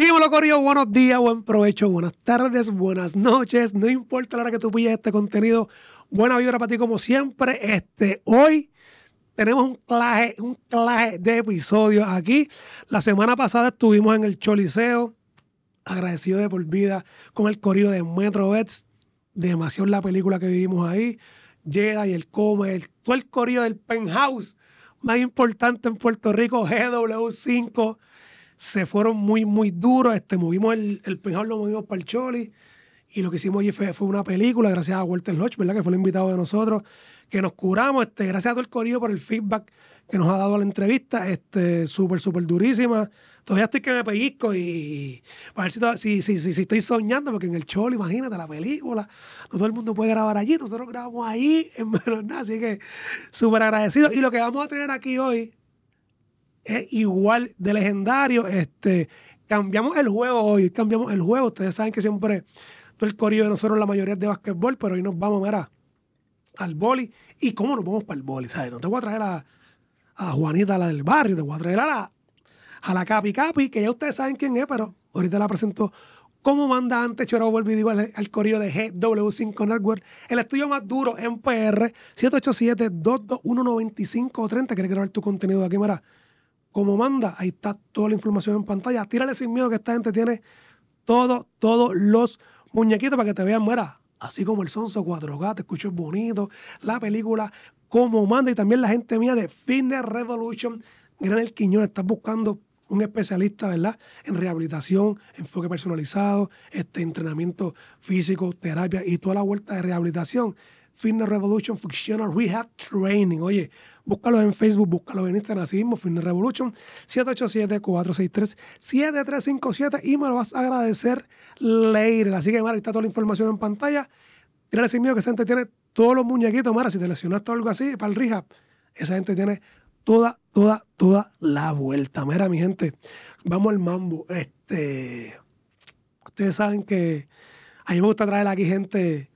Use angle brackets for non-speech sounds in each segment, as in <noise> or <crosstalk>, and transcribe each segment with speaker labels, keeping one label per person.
Speaker 1: Dímelo, Corio. Buenos días, buen provecho, buenas tardes, buenas noches. No importa la hora que tú pilles este contenido, buena vibra para ti, como siempre. Este, hoy tenemos un claje, un de episodios aquí. La semana pasada estuvimos en el Choliseo, agradecido de por vida con el Corio de Metro Demasiado la película que vivimos ahí. Llega y el Come, el, todo el Corio del Penthouse más importante en Puerto Rico, GW5 se fueron muy, muy duros. Este, movimos el, el lo movimos para el Choli. Y lo que hicimos allí fue, una película, gracias a Walter Lodge, ¿verdad? Que fue el invitado de nosotros, que nos curamos. Este, gracias a todo el corillo por el feedback que nos ha dado la entrevista. Este, súper, súper durísima. Todavía estoy que me pellizco y para ver si, estoy soñando, porque en el Choli, imagínate, la película, no todo el mundo puede grabar allí, nosotros grabamos ahí, en menos nada, así que súper agradecido. Y lo que vamos a tener aquí hoy es igual de legendario. Este, cambiamos el juego hoy, cambiamos el juego. Ustedes saben que siempre todo el corillo de nosotros, la mayoría es de básquetbol, pero hoy nos vamos, a al boli. ¿Y cómo nos vamos para el boli? No te voy a traer a, Juanita, la del barrio, te voy a traer a la, Capi Capi, que ya ustedes saben quién es, pero ahorita la presento como manda antes Chorabo el video al, de GW5 Network, el estudio más duro en PR, 787-221-9530. ¿Quieres grabar tu contenido de aquí, mira? como manda. Ahí está toda la información en pantalla. Tírale sin miedo que esta gente tiene todos, todos los muñequitos para que te vean, muera. Así como el Sonso 4K, te escucho bonito. La película como manda. Y también la gente mía de Fitness Revolution. Gran El Quiñón, está buscando un especialista, ¿verdad? En rehabilitación, enfoque personalizado, este entrenamiento físico, terapia y toda la vuelta de rehabilitación Fitness Revolution Fictional Rehab Training. Oye, búscalo en Facebook, búscalo en Instagram, así mismo, Fitness Revolution, 787-463-7357 y me lo vas a agradecer later. Así que, Mara, está toda la información en pantalla. Tírale sin miedo que esa gente tiene todos los muñequitos, Mara, si te lesionaste o algo así, para el rehab, esa gente tiene toda, toda, toda la vuelta. Mira, mi gente, vamos al mambo. Este, ustedes saben que a mí me gusta traer aquí gente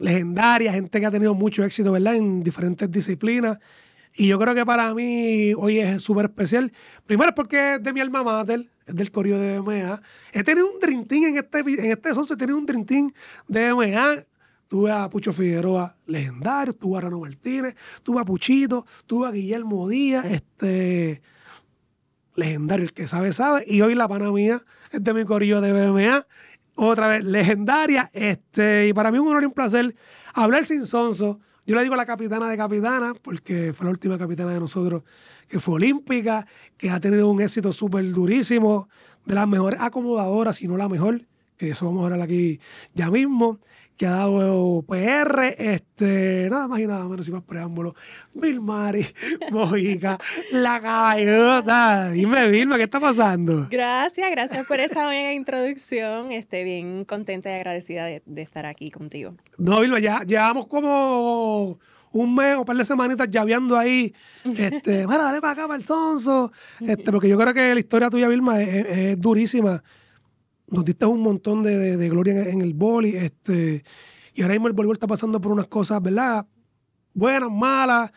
Speaker 1: legendaria, gente que ha tenido mucho éxito, ¿verdad? En diferentes disciplinas. Y yo creo que para mí hoy es súper especial. Primero porque es de mi alma mater, es del Corillo de BMA, He tenido un trintín en este, en este sonso, he tenido un trintín de BMA. Tuve a Pucho Figueroa, legendario, tuve a Rano Martínez, tuve a Puchito, tuve a Guillermo Díaz, este legendario, el que sabe, sabe. Y hoy la pana mía es de mi Corillo de BMA otra vez legendaria. Este, y para mí un honor y un placer hablar sin sonso. Yo le digo la capitana de capitana, porque fue la última capitana de nosotros que fue olímpica, que ha tenido un éxito súper durísimo, de las mejores acomodadoras, si no la mejor, que eso vamos a hablar aquí ya mismo que ha dado PR, este, nada más y nada menos, y más preámbulo Vilmari, <laughs> Mojica, la caballota. Dime, Vilma, ¿qué está pasando?
Speaker 2: Gracias, gracias por esa buena introducción. este bien contenta y agradecida de, estar aquí contigo.
Speaker 1: No, Vilma, ya llevamos como un mes o un par de semanitas llaveando ahí. Este, <laughs> bueno, dale para acá, para el sonso. Este, porque yo creo que la historia tuya, Vilma, es durísima nos diste un montón de, de, gloria en, el boli, este, y ahora mismo el voleibol está pasando por unas cosas, ¿verdad? Buenas, malas.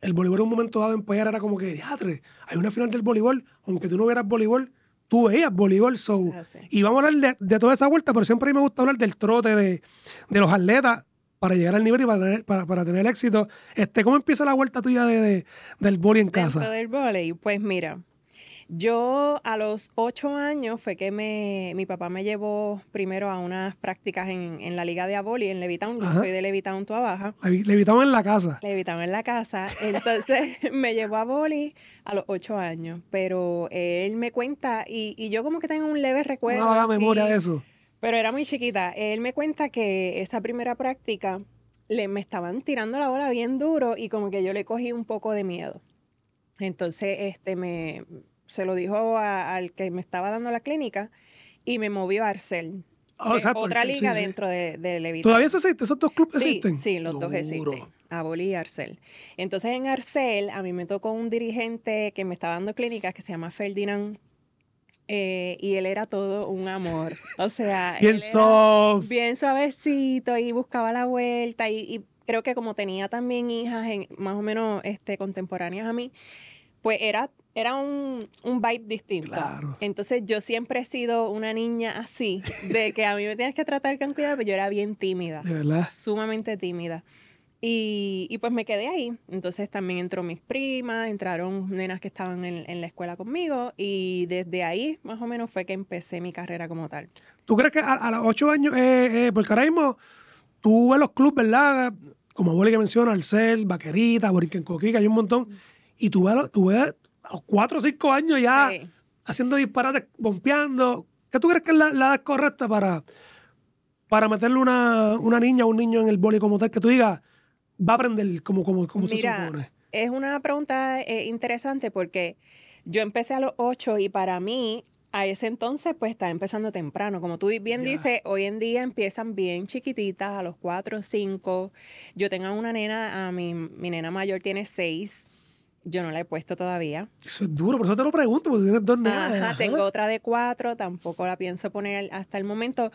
Speaker 1: El voleibol en un momento dado en Payar era como que, diadre, hay una final del voleibol, aunque tú no vieras voleibol, tú veías voleibol soul. Y vamos a hablar de, toda esa vuelta, pero siempre a mí me gusta hablar del trote de, de los atletas para llegar al nivel y para tener, para, tener éxito. Este, ¿Cómo empieza la vuelta tuya de, del boli en casa?
Speaker 2: del voleibol, pues mira, yo a los ocho años fue que mi papá me llevó primero a unas prácticas en, la Liga de Aboli, en Levitown. Yo soy de Levitown, tú abajo.
Speaker 1: en la casa.
Speaker 2: Levitown en la casa. Entonces <laughs> me llevó a Boli a los ocho años. Pero él me cuenta, y, yo como que tengo un leve recuerdo. Una la memoria de eso. Pero era muy chiquita. Él me cuenta que esa primera práctica le, me estaban tirando la bola bien duro y como que yo le cogí un poco de miedo. Entonces, este, me, se lo dijo al que me estaba dando la clínica y me movió a Arcel.
Speaker 1: Ah, otra liga dentro
Speaker 2: de, de ¿Todavía eso existe? ¿Esos dos clubes existen? Sí, los dos existen. Aboli y Arcel. Entonces en Arcel a mí me tocó un dirigente que me estaba dando clínicas que se llama Ferdinand eh, y él era todo un amor. O sea, <laughs> bien, él bien suavecito y buscaba la vuelta y, creo que como tenía también hijas más o menos este, contemporáneas a mí, pues era era un, un vibe distinto. Entonces yo siempre he sido una niña así, de que a mí me tienes que tratar con cuidado, pero yo era bien tímida. verdad? Sumamente tímida. Y, y, pues me quedé ahí. Entonces también entró mis primas, entraron nenas que estaban en, la escuela conmigo y desde ahí más o menos fue que empecé mi carrera como tal.
Speaker 1: ¿Tú crees que a, los ocho años, por eh, el eh, porque tú ves los clubes, ¿verdad? Como abuelo que menciona, Arcel, Vaquerita, Borinquen Coquica, hay un montón. Y tú tú ves cuatro o cinco años ya haciendo disparates, bombeando. ¿Qué tú crees que es la, edad correcta para, para meterle una, niña o un niño en el boli como tal? Que tú digas, va a aprender como, como, como se supone.
Speaker 2: Es una pregunta eh, interesante porque yo empecé a los ocho y para mí a ese entonces, pues está empezando temprano. Como tú bien dices, hoy en día empiezan bien chiquititas, a los cuatro o cinco. Yo tengo una nena, a mi, nena mayor tiene seis yo no la he puesto todavía.
Speaker 1: Eso es duro, por eso te lo pregunto, porque tienes dos nenas. tengo
Speaker 2: otra de cuatro, tampoco la pienso poner hasta el momento.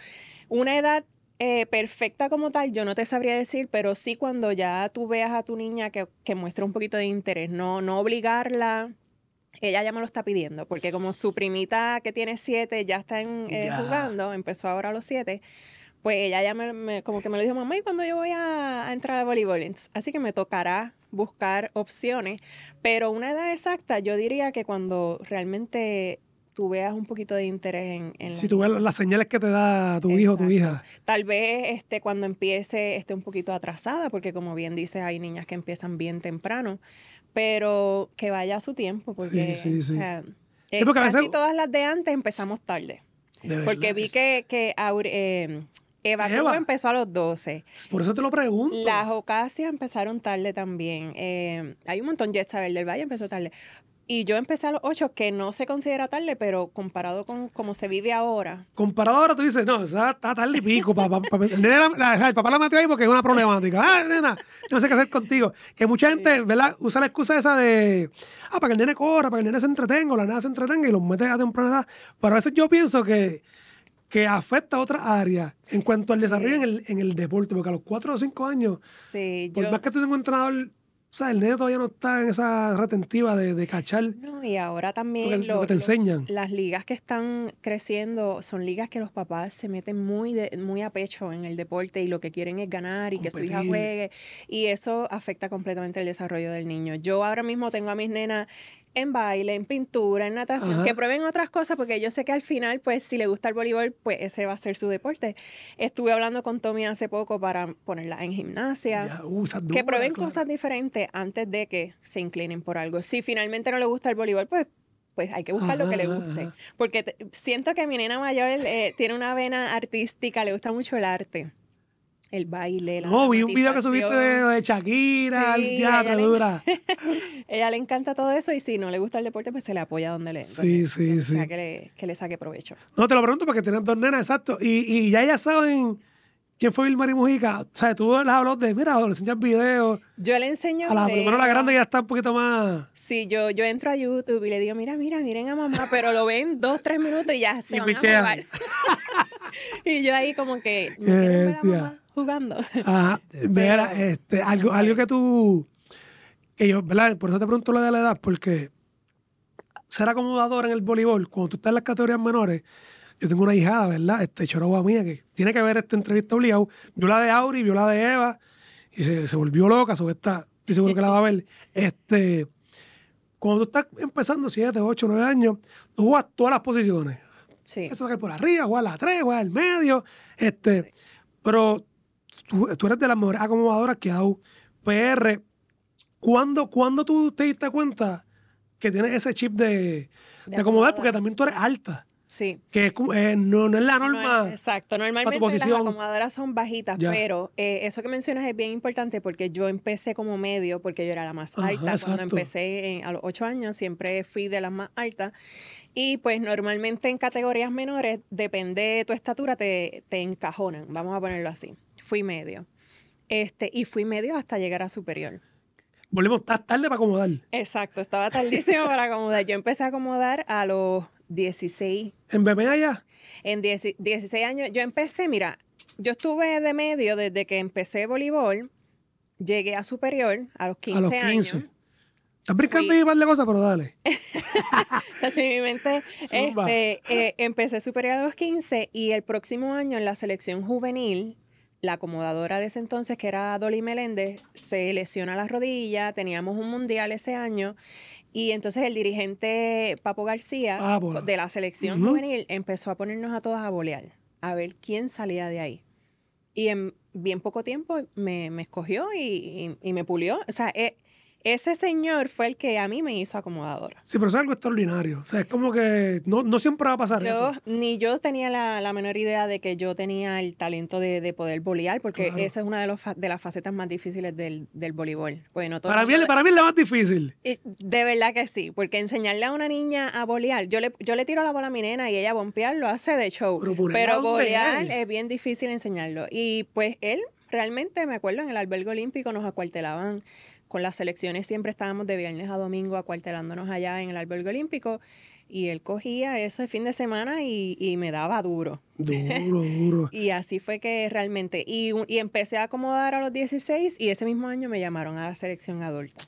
Speaker 2: Una edad eh, perfecta como tal, yo no te sabría decir, pero sí cuando ya tú veas a tu niña que, que muestra un poquito de interés, no, no obligarla. Ella ya me lo está pidiendo, porque como su primita que tiene siete ya está eh, jugando, empezó ahora a los siete, pues ella ya me, como que me lo dijo, mamá, ¿y cuándo yo voy a, entrar al voleibol? Así que me tocará buscar opciones, pero una edad exacta yo diría que cuando realmente tú veas un poquito de interés en... si tú
Speaker 1: ves las señales que te da tu hijo o tu hija.
Speaker 2: Tal vez este, cuando empiece esté un poquito atrasada, porque como bien dices, hay niñas que empiezan bien temprano, pero que vaya a su tiempo, porque, casi todas las de antes empezamos tarde. porque vi que, que em, Eva, empezó a los 12. Por eso te lo pregunto. Las Ocasias empezaron tarde también. Eh, hay un montón, esta del Valle empezó tarde. Y yo empecé a los 8, que no se considera tarde, pero comparado con cómo se vive ahora.
Speaker 1: Comparado ahora, tú dices, no, está tarde y pico. Papá, la, el papá la metió ahí porque es una problemática. Ah, nena, no sé qué hacer contigo. Que mucha gente, ¿verdad?, usa la excusa esa de, ah, para que el nene corra, para que el nene se entretenga, la nena se entretenga y los mete a temprana edad. Pero a veces yo pienso que que afecta a otras áreas en cuanto al desarrollo en el, deporte, porque a los cuatro o cinco años, por más que tú tengas un entrenador o sea, el nene todavía no está en esa retentiva de, cachar.
Speaker 2: y ahora también lo, te enseñan. las ligas que están creciendo son ligas que los papás se meten muy muy a pecho en el deporte y lo que quieren es ganar y que su hija juegue. Y eso afecta completamente el desarrollo del niño. Yo ahora mismo tengo a mis nenas en baile, en pintura, en natación, que prueben otras cosas, porque yo sé que al final, pues si le gusta el voleibol, pues ese va a ser su deporte. Estuve hablando con Tommy hace poco para ponerla en gimnasia. Uh, que prueben cosas diferentes antes de que se inclinen por algo. Si finalmente no le gusta el voleibol, pues pues hay que buscar lo que le guste. Porque siento que mi nena mayor eh, tiene una vena artística, le gusta mucho el arte el baile. La no, vi un video que subiste de,
Speaker 1: Shakira, sí, ya, ella, dura.
Speaker 2: Le, <laughs> ella le encanta todo eso y si no le gusta el deporte, pues se le apoya donde le. Sí, sí, sí, O Sea que le, que le saque provecho.
Speaker 1: No, te lo pregunto porque tienes dos nenas, exacto. Y, y ya ya saben. ¿Quién fue Vilmar y Mujica? O sea, tú les hablas de, mira, le enseñas videos.
Speaker 2: Yo le enseño. A la, primero la grande
Speaker 1: ya está un poquito más.
Speaker 2: Sí, yo, yo entro a YouTube y le digo, mira, mira, miren a mamá, pero lo ven dos, tres minutos y ya <laughs> se van a jugar. <laughs> y yo ahí como que, me jugando. Ajá.
Speaker 1: Ah, <laughs> mira, este, algo, algo que tú. ¿verdad? Por eso te pregunto lo de la edad, porque ser acomodador en el voleibol, cuando tú estás en las categorías menores, yo tengo una hijada, ¿verdad? Este choroba mía, que tiene que ver esta entrevista obligada. Vio la de Auri, vio la de Eva, y se, volvió loca sobre esta. Estoy seguro que la va a ver. Este, cuando tú estás empezando siete, ocho, nueve años, tú juegas todas las posiciones. Sí. eso es sacar por arriba, juegas las 3, juegas el medio. Este, Pero tú, eres de las mejores acomodadoras que ha dado PR. ¿Cuándo, tú te diste cuenta que tienes ese chip de, de, acomodar? Porque también tú eres alta. Sí. Que eh, no, es la
Speaker 2: norma. exacto,
Speaker 1: normalmente las acomodadoras
Speaker 2: son bajitas, pero eh, eso que mencionas es bien importante porque yo empecé como medio, porque yo era la más alta. Cuando empecé eh, a los ocho años siempre fui de las más altas. Y pues normalmente en categorías menores, depende de tu estatura, te, encajonan, vamos a ponerlo así. Fui medio. Este, y fui medio hasta llegar a superior.
Speaker 1: Volvemos tarde para acomodar.
Speaker 2: Exacto, estaba tardísimo para acomodar. Yo empecé a acomodar a los 16. ¿En
Speaker 1: bebé allá?
Speaker 2: En 16 años. Yo empecé, mira, yo estuve de medio desde que empecé voleibol, llegué a superior a los 15 A los 15.
Speaker 1: Años, Estás brincando y más cosas, pero dale.
Speaker 2: <laughs> Chacho, mi mente. Este, eh, empecé superior a los 15 y el próximo año en la selección juvenil, la acomodadora de ese entonces, que era Dolly Meléndez, se lesiona la rodilla. Teníamos un mundial ese año. Y entonces el dirigente Papo García ah, de la selección juvenil empezó a ponernos a todas a bolear, a ver quién salía de ahí. Y en bien poco tiempo me, escogió y, me pulió. O sea, eh, ese señor fue el que a mí me hizo acomodadora.
Speaker 1: Sí, pero es algo extraordinario. O sea, es como que no, siempre va a pasar yo, eso.
Speaker 2: Ni yo tenía la, menor idea de que yo tenía el talento de, poder bolear, porque esa es una de, los, de las facetas más difíciles del, voleibol. Bueno, pues para, mí, para mí es la más difícil. de verdad que sí, porque enseñarle a una niña a bolear, yo le, yo le tiro la bola a mi nena y ella bombear lo hace de show. Pero, pero bolear es bien difícil enseñarlo. Y pues él realmente, me acuerdo, en el albergue olímpico nos acuartelaban con las selecciones siempre estábamos de viernes a domingo acuartelándonos allá en el albergue olímpico y él cogía ese fin de semana y, me daba duro.
Speaker 1: Duro, duro. <laughs>
Speaker 2: y así fue que realmente, y, y, empecé a acomodar a los 16 y ese mismo año me llamaron a la selección adulta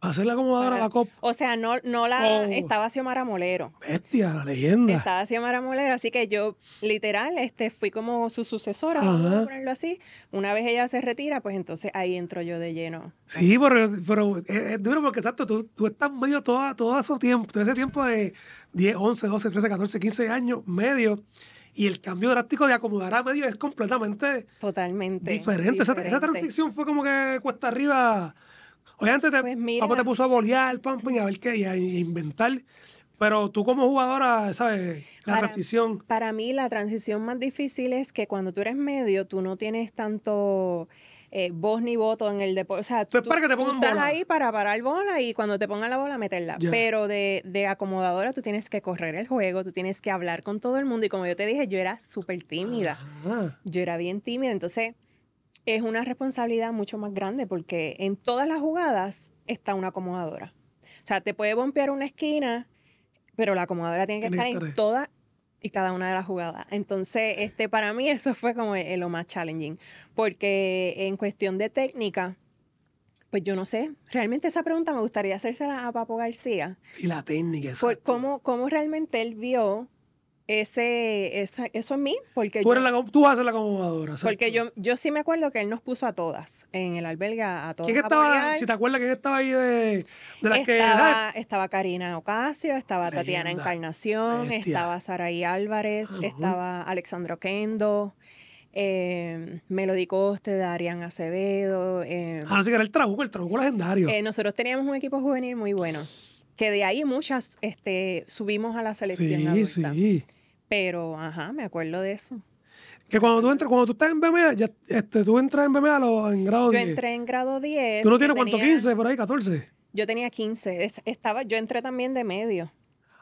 Speaker 2: hacerla a la copa O sea, no, no la. Oh. Estaba Xiomara Molero.
Speaker 1: Bestia, la leyenda. Estaba
Speaker 2: Xiomara Molero, así que yo, literal, este, fui como su sucesora, vamos ponerlo así. Una vez ella se retira, pues entonces ahí entro yo de lleno.
Speaker 1: Sí, pero, pero es, eh, eh, duro porque, exacto, tú, tú estás medio toda, todo, esos tiempo, todo ese tiempo de 10, 11, 12, 13, 14, 15 años, medio. Y el cambio drástico de acomodar a medio es completamente.
Speaker 2: Totalmente. Diferente. esa transición
Speaker 1: fue como que cuesta arriba. Oye, antes te, pues te puso a bolear, pam, pam, a ver qué, a inventar. Pero tú como jugadora, ¿sabes? La transición.
Speaker 2: Para mí la transición más difícil es que cuando tú eres medio, tú no tienes tanto eh, voz ni voto en el deporte. O sea, tú, estás ahí para parar bola y cuando te pongan la bola, meterla. Pero de, acomodadora, tú tienes que correr el juego, tú tienes que hablar con todo el mundo. Y como yo te dije, yo era súper tímida. Ah. Yo era bien tímida. Entonces es una responsabilidad mucho más grande porque en todas las jugadas está una acomodadora. O sea, te puede bombear una esquina, pero la acomodadora tiene que estar en todas y cada una de las jugadas. Entonces, este, para mí eso fue como lo más challenging, porque en cuestión de técnica, pues yo no sé, realmente esa pregunta me gustaría hacérsela a Papo García.
Speaker 1: Sí, la técnica,
Speaker 2: exacto. cómo, cómo realmente él vio ese, esa, eso es mí. Porque tú, eres la, tú vas la Porque yo, yo sí me acuerdo que él nos puso a todas en el albergue, a todas. ¿Quién estaba, si te
Speaker 1: acuerdas, que estaba ahí de, estaba,
Speaker 2: que. Estaba Karina Ocasio, estaba Tatiana Encarnación, estaba Saraí Álvarez, ah, estaba Alexandro Kendo. Eh, Melody Coste, Darian Acevedo. Eh, ah, no sé que era el trabuco, el trabuco
Speaker 1: legendario. Eh,
Speaker 2: nosotros teníamos un equipo juvenil muy bueno, que de ahí muchas este, subimos a la selección. Sí, sí. Pero, ajá, me acuerdo de eso.
Speaker 1: Que cuando tú entras, cuando tú estás en BMA, este, tú entras en BMA en grado 10. Yo entré
Speaker 2: en grado 10. ¿Tú no tienes cuánto, 15, por
Speaker 1: ahí, 14?
Speaker 2: Yo tenía 15. estaba, yo entré también de medio.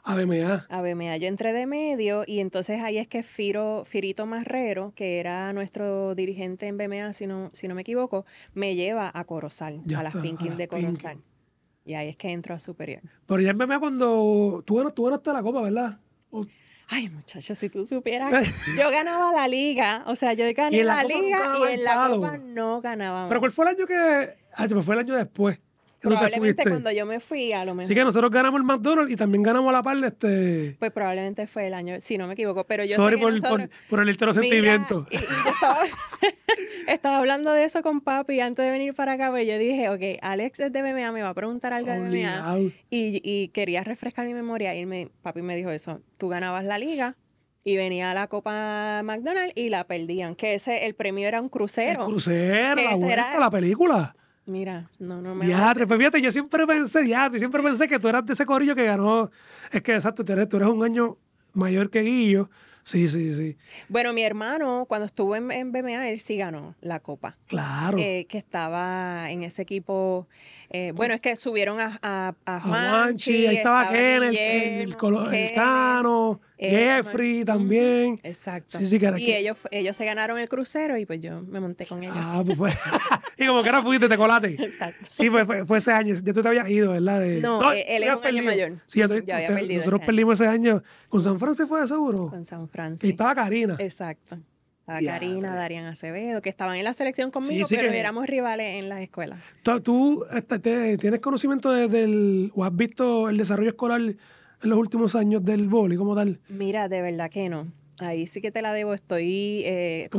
Speaker 1: A BMA.
Speaker 2: A BMA. Yo entré de medio y entonces ahí es que Firo, Firito Marrero, que era nuestro dirigente en BMA, si no, si no me equivoco, me lleva a Corozal, a las Pinkins de Corozal. Y ahí es que entro a superior.
Speaker 1: Pero ya en BMA cuando tú,
Speaker 2: tú hasta la copa, ¿verdad? Ay, muchachos, si tú supieras, <laughs> yo ganaba la liga, o sea, yo gané la, liga y en la copa no ganaba. Pero
Speaker 1: ¿cuál fue el año que? Ah, pues fue el año después probablemente cuando
Speaker 2: yo me fui, a lo mejor. Sí, que nosotros
Speaker 1: ganamos el McDonald's y también ganamos la par de este.
Speaker 2: Pues probablemente fue el año, si no me equivoco, pero yo. por, el sentimiento. <laughs> estaba... hablando de eso con papi antes de venir para acá, pues yo dije, ok, Alex es de BMa me va a preguntar algo de BMa oh, Y, quería refrescar mi memoria. Y papi me dijo eso: tú ganabas la liga, y venía a la Copa McDonald's y la perdían. Que ese, el premio era un crucero. El crucero, la la
Speaker 1: película.
Speaker 2: Mira, no, no me. Diatre,
Speaker 1: pues fíjate, yo siempre pensé, diatre, siempre pensé que tú eras de ese corillo que ganó. Es que exacto, tú eres, tú eres un año mayor que Guillo. Sí, sí, sí.
Speaker 2: Bueno, mi hermano, cuando estuvo en, en BMA, él sí ganó la copa. Claro. Eh, que estaba en ese equipo. Eh, bueno, es que subieron a, a, a, Juanchi, ahí estaba, el, el, el
Speaker 1: Jeffrey eh, también. Exacto. Sí, y
Speaker 2: ellos, ellos se ganaron el crucero y pues yo me monté con ellos. Ah, pues fue. Pues, <laughs> <laughs> y como que ahora
Speaker 1: fuiste, te colaste. Exacto. Sí, pues fue, ese año. Ya tú te habías ido, ¿verdad? De... No, eh,
Speaker 2: él es un año mayor. Sí, ya, había Nosotros perdimos
Speaker 1: ese año. ¿Con San Francisco fue de seguro? Con San Francisco. Y estaba Karina.
Speaker 2: Exacto. Estaba Karina, Darían Acevedo, que estaban en la selección conmigo, pero éramos rivales en las escuelas.
Speaker 1: ¿Tú, este, tienes conocimiento de, del, o has visto el desarrollo escolar los últimos años del boli como tal?
Speaker 2: Mira, de verdad que no. Ahí sí que te la debo. Estoy, eh,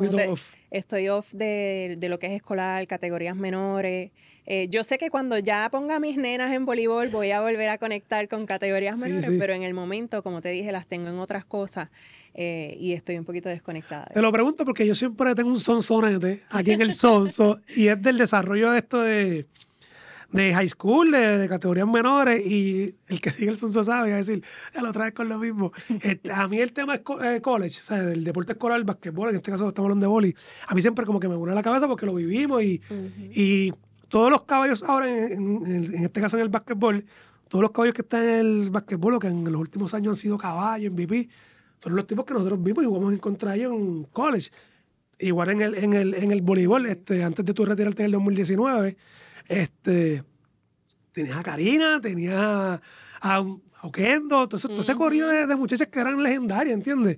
Speaker 2: estoy off de, lo que es escolar, categorías menores. Eh, yo sé que cuando ya ponga a mis nenas en voleibol voy a volver a conectar con categorías menores, pero en el momento, como te dije, las tengo en otras cosas eh, y estoy un poquito desconectada.
Speaker 1: Te lo pregunto porque yo siempre tengo un sonsonete aquí en el sonso y es del desarrollo de esto de de high school, de, categorías menores, y el que sigue el Sunso sabe, a decir, ya lo traes con lo mismo. a mí el tema es eh, college, o sea, el deporte escolar, el basquetbol, en este caso estamos hablando de boli, a mí siempre como que me une la cabeza porque lo vivimos y, y todos los caballos ahora, en, en, este caso en el basquetbol, todos los caballos que están en el basquetbol o que en los últimos años han sido caballos, MVP, son los tipos que nosotros vimos y jugamos en contra ellos en college. Igual en el, en el, en el voleibol, este, antes de tu retirarte en el 2019, este, tenías a Karina, tenías a, a, todo, ese corrido de, muchachas que eran legendarias, ¿entiendes?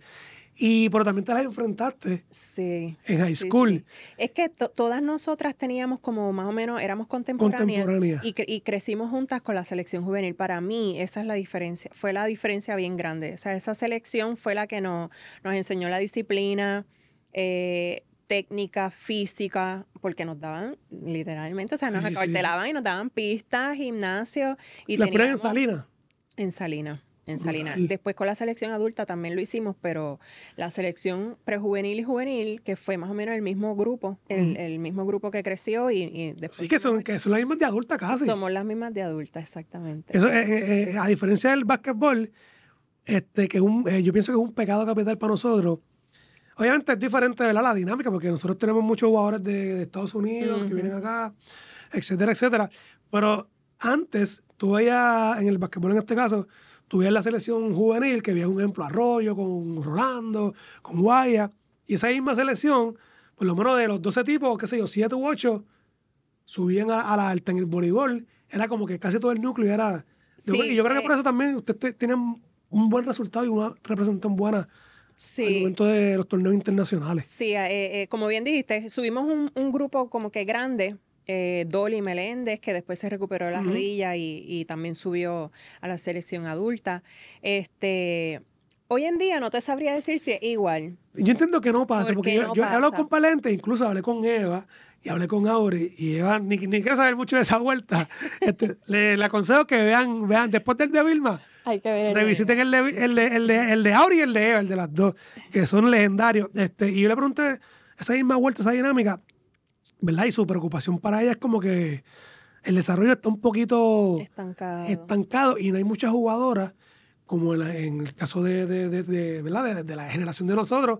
Speaker 1: Y, pero también te las enfrentaste
Speaker 2: sí, en high school. Es que todas nosotras teníamos como más o menos, éramos contemporáneas, y, crecimos juntas con la selección juvenil. Para mí, esa es la diferencia, fue la diferencia bien grande. O sea, esa selección fue la que nos, nos enseñó la disciplina, eh, técnica, física, porque nos daban literalmente, o sea, nos sí, y nos daban pistas, gimnasio. Y ¿La en Salina? En Salina en Salina. Después con la selección adulta también lo hicimos, pero la selección prejuvenil y juvenil, que fue más o menos el mismo grupo, el, mm. mismo grupo que creció y, después... Sí, que
Speaker 1: son, que son las mismas de adulta casi. Somos
Speaker 2: las mismas de adulta, exactamente. Eso,
Speaker 1: eh, eh, eh, a diferencia del básquetbol, este, que un, yo pienso que es un pecado capital para nosotros, Obviamente es diferente la dinámica, porque nosotros tenemos muchos jugadores de, Estados Unidos que vienen acá, etcétera, etcétera. Pero antes, tú veías, en el basquetbol en este caso, tú veías la selección juvenil, que había un ejemplo Arroyo, con Rolando, con Guaya, y esa misma selección, por lo menos de los 12 tipos, qué sé yo, 7 u 8, subían a, la alta en el voleibol. Era como que casi todo el núcleo era... y yo creo que eh por eso también ustedes tienen un buen resultado y una representación buena sí. el momento de los torneos internacionales.
Speaker 2: Sí, eh, eh, como bien dijiste, subimos un, grupo como que grande, eh, Dolly Meléndez, que después se recuperó de las rodillas y, también subió a la selección adulta. Este, hoy en día no te sabría decir si es igual.
Speaker 1: Yo entiendo que no pasa, porque, yo, no con Palente, incluso hablé con Eva, y hablé con Auri y Eva, ni, ni quiero saber mucho de esa vuelta. Este, le, aconsejo que vean, vean después del de Vilma,
Speaker 2: Hay que revisiten
Speaker 1: el de, el, el, Auri y el de Eva, el de las dos, que son legendarios. Este, y yo le pregunté esa misma vuelta, esa dinámica, ¿verdad? Y su preocupación para ella es como que el desarrollo está un poquito
Speaker 2: estancado,
Speaker 1: y no hay muchas jugadoras, como en, el caso de, de la generación de nosotros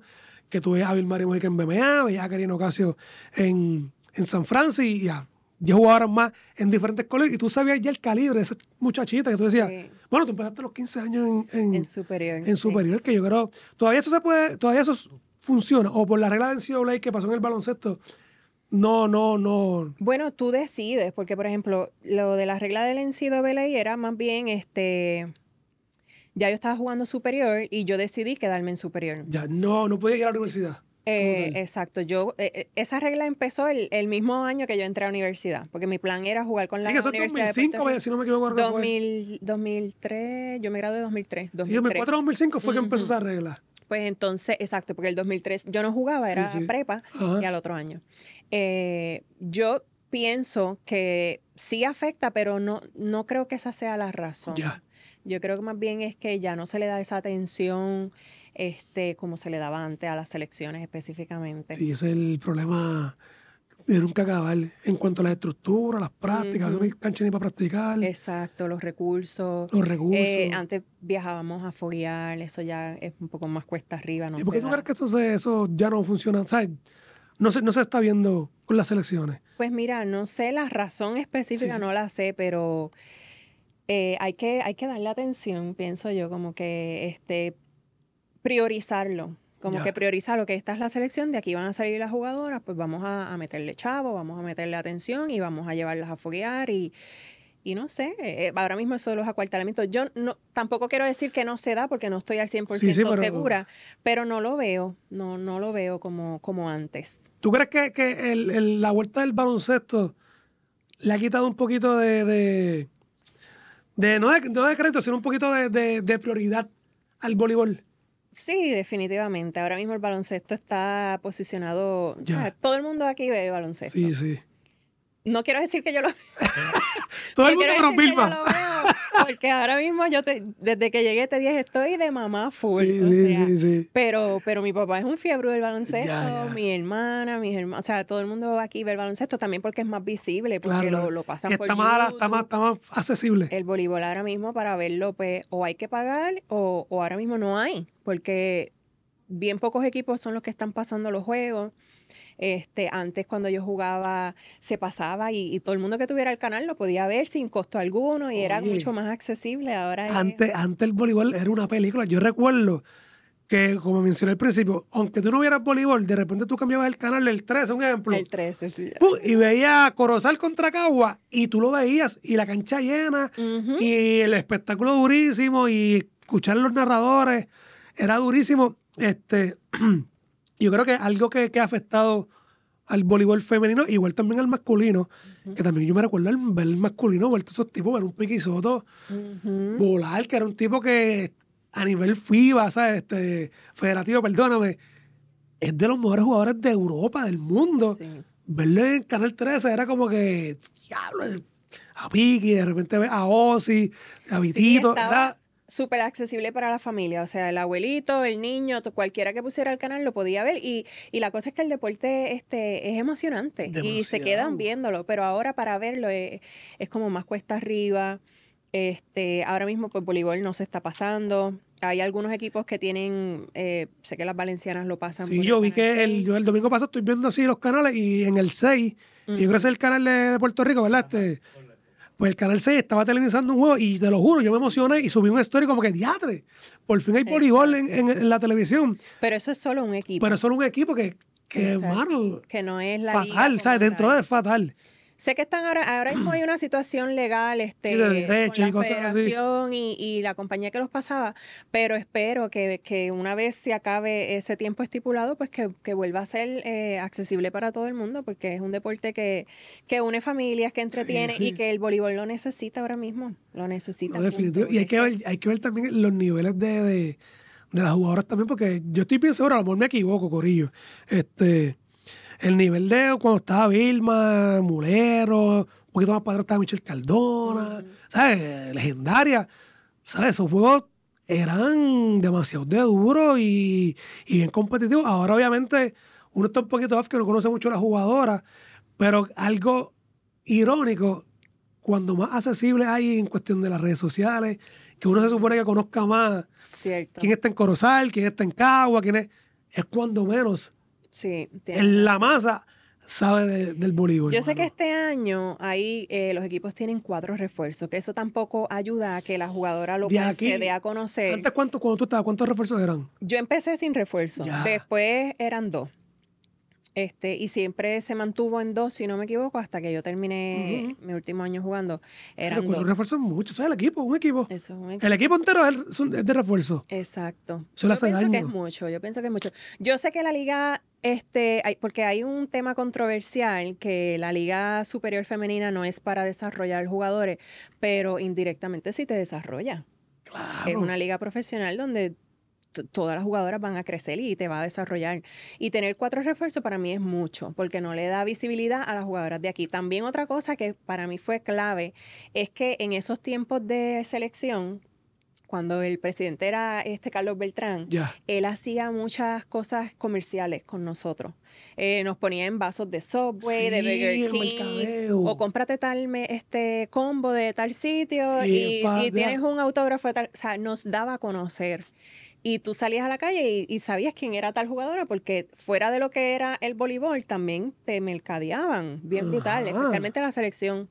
Speaker 1: que tú ves a Bill y en BMA, veías a Karina Ocasio en, San Francisco y ya. Ya jugaban más en diferentes colegios y tú sabías ya el calibre de esa muchachita que tú decías, bueno, tú empezaste los 15 años en, en, superior. En superior, que yo creo, todavía eso se puede, todavía eso funciona, o por la regla de NCAA que pasó en el baloncesto, no, no, no.
Speaker 2: Bueno, tú decides, porque por ejemplo, lo de la regla del NCAA era más bien este ya yo estaba jugando superior y yo decidí quedarme en superior. Ya,
Speaker 1: no, no podía ir a la universidad.
Speaker 2: Eh, exacto, yo eh, eh, esa regla empezó el, mismo año que yo entré a la universidad, porque mi plan era jugar con la que eso universidad 2005, de si no me equivoco, 2003, yo me gradué en 2003, 2003. Sí, 2004 2005 fue que empezó esa regla. Pues entonces, exacto, porque el 2003 yo no jugaba, era prepa y al otro año. yo pienso que sí afecta, pero no, no creo que esa sea la razón. Ya. Yo creo que más bien es que ya no se le da esa atención este, como se le daba antes a las selecciones específicamente. Sí,
Speaker 1: ese es el problema de nunca acabar en cuanto a la estructura, las prácticas,
Speaker 2: cancha ni para practicar. Exacto, los recursos. Los recursos. Eh, antes viajábamos a foguear, eso ya es un poco más cuesta arriba. No ¿Y por qué tú crees
Speaker 1: que eso, eso ya no funciona? No se, no se está viendo con las selecciones.
Speaker 2: Pues mira, no sé la razón específica, no la sé, pero eh, hay, que, hay que darle atención, pienso yo, como que este, priorizarlo. Como que priorizarlo, lo que esta es la selección, de aquí van a salir las jugadoras, pues vamos a, meterle chavo, vamos a meterle atención y vamos a llevarlas a foguear y, no sé, eh, eh, ahora mismo eso de los acuartelamientos, yo no, tampoco quiero decir que no se da porque no estoy al 100% segura, pero no lo veo, no, no lo veo como, como antes.
Speaker 1: ¿Tú crees que, la vuelta del baloncesto le ha quitado un poquito de, de no, de, no de crédito, sino un poquito de, prioridad
Speaker 2: al voleibol. Sí, definitivamente. Ahora mismo el baloncesto está posicionado. todo el mundo aquí ve baloncesto. Sí, sí. No quiero decir que yo lo. <laughs> todo el <laughs> mundo, lo veo. Porque ahora mismo yo desde que llegué este día, estoy de mamá full. Pero, pero mi papá es un fiebre del baloncesto, mi hermana, mis hermanos, o sea, todo el mundo va aquí a ver baloncesto también porque es más visible, porque lo, lo, pasan está por más, está más, está más accesible. El voleibol ahora mismo para verlo, pues, o hay que pagar o, o ahora mismo no hay, porque bien pocos equipos son los que están pasando los juegos. Este, antes cuando yo jugaba se pasaba y, todo el mundo que tuviera el canal lo podía ver sin costo alguno y era mucho más accesible. Ahora
Speaker 1: antes, antes el voleibol era una película. Yo recuerdo que, como mencioné al principio, aunque tú no vieras voleibol, de repente tú cambiabas el canal del 13, un ejemplo. El 13, sí. y veía Corozal contra Cagua y tú lo veías y la cancha llena y el espectáculo durísimo y escuchar los narradores era durísimo. Este. <clears throat> Yo creo que algo que, ha afectado al voleibol femenino, igual también al masculino, que también yo me recuerdo ver el masculino, ver esos tipos, ver un piquisoto, Soto volar, que era un tipo que a nivel FIBA, ¿sabes? Este, federativo, perdóname, es de los mejores jugadores de Europa, del mundo. Verle Verlo en Canal 13 era como que, diablo, a Piqui, de repente a Ozzy, a Vitito,
Speaker 2: súper accesible para la familia. O sea, el abuelito, el niño, cualquiera que pusiera el canal lo podía ver. Y, y la cosa es que el deporte este, es emocionante y se quedan viéndolo. Pero ahora para verlo e, es, como más cuesta arriba. Este, ahora mismo, pues voleibol no se está pasando. Hay algunos equipos que tienen, eh, sé que las valencianas lo pasan. Sí, yo
Speaker 1: vi que el, yo el domingo pasado estoy viendo así los canales y en el 6, y yo creo que es el canal de Puerto Rico, ¿verdad? Este, pues el Canal 6 estaba televisando un juego y te lo juro, yo me emocioné y subí una story como que diatre. Por fin hay poligol en, la televisión.
Speaker 2: Pero eso es solo un equipo. Pero es
Speaker 1: solo un equipo que, que malo.
Speaker 2: Que no es la. Fatal,
Speaker 1: ¿sabes? Dentro de fatal.
Speaker 2: Sé que están ahora, ahora mismo hay una situación legal, este, con la federación y, la compañía que los pasaba, pero espero que, que, una vez se acabe ese tiempo estipulado, pues que, vuelva a ser eh, accesible para todo el mundo, porque es un deporte que, que une familias, que entretiene y que el voleibol lo necesita ahora mismo, lo necesita. y hay
Speaker 1: que, ver, hay que ver también los niveles de, de, de las jugadoras también, porque yo estoy pensando, a lo mejor me equivoco, Corillo, este el nivel de cuando estaba Vilma, Mulero, un poquito más para atrás estaba Michelle Cardona, ¿sabes? Legendaria. ¿Sabes? Esos juegos eran demasiado de duros y, y, bien competitivos. Ahora, obviamente, uno está un poquito off que no conoce mucho a la jugadora, pero algo irónico, cuando más accesible hay en cuestión de las redes sociales, que uno se supone que conozca más quién está en Corozal, quién está en Cagua, quién es, es cuando menos
Speaker 2: en la
Speaker 1: masa sabe del voleibol. Yo
Speaker 2: sé que este año ahí eh, los equipos tienen cuatro refuerzos, que eso tampoco ayuda a que la jugadora lo dé a conocer.
Speaker 1: cuánto, cuando estabas, cuántos refuerzos eran?
Speaker 2: Yo empecé sin refuerzo, después eran dos. Este, y siempre se mantuvo en dos, si no me equivoco, hasta que yo terminé mi último año jugando. Ah, Eran Pero refuerzo pues,
Speaker 1: refuerzos mucho, El equipo, un equipo. un equipo. El equipo entero es, de refuerzo.
Speaker 2: Exacto. yo pienso que es mucho, yo pienso que es mucho. Yo sé que la liga, este, hay, porque hay un tema controversial que la liga superior femenina no es para desarrollar jugadores, pero indirectamente sí te desarrolla. Claro. Es una liga profesional donde todas las jugadoras van a crecer y te va a desarrollar. Y tener cuatro refuerzos para mí es mucho, porque no le da visibilidad a las jugadoras de aquí. También otra cosa que para mí fue clave es que en esos tiempos de selección, cuando el presidente era este Carlos Beltrán, él hacía muchas cosas comerciales con nosotros. Eh, nos ponía en vasos de Subway, de Burger King, o cómprate tal me, este combo de tal sitio y, tienes un autógrafo o sea, nos daba a conocer y tú salías a la calle y, sabías quién era tal jugadora, porque fuera de lo que era el voleibol, también te mercadeaban bien brutal, especialmente la selección.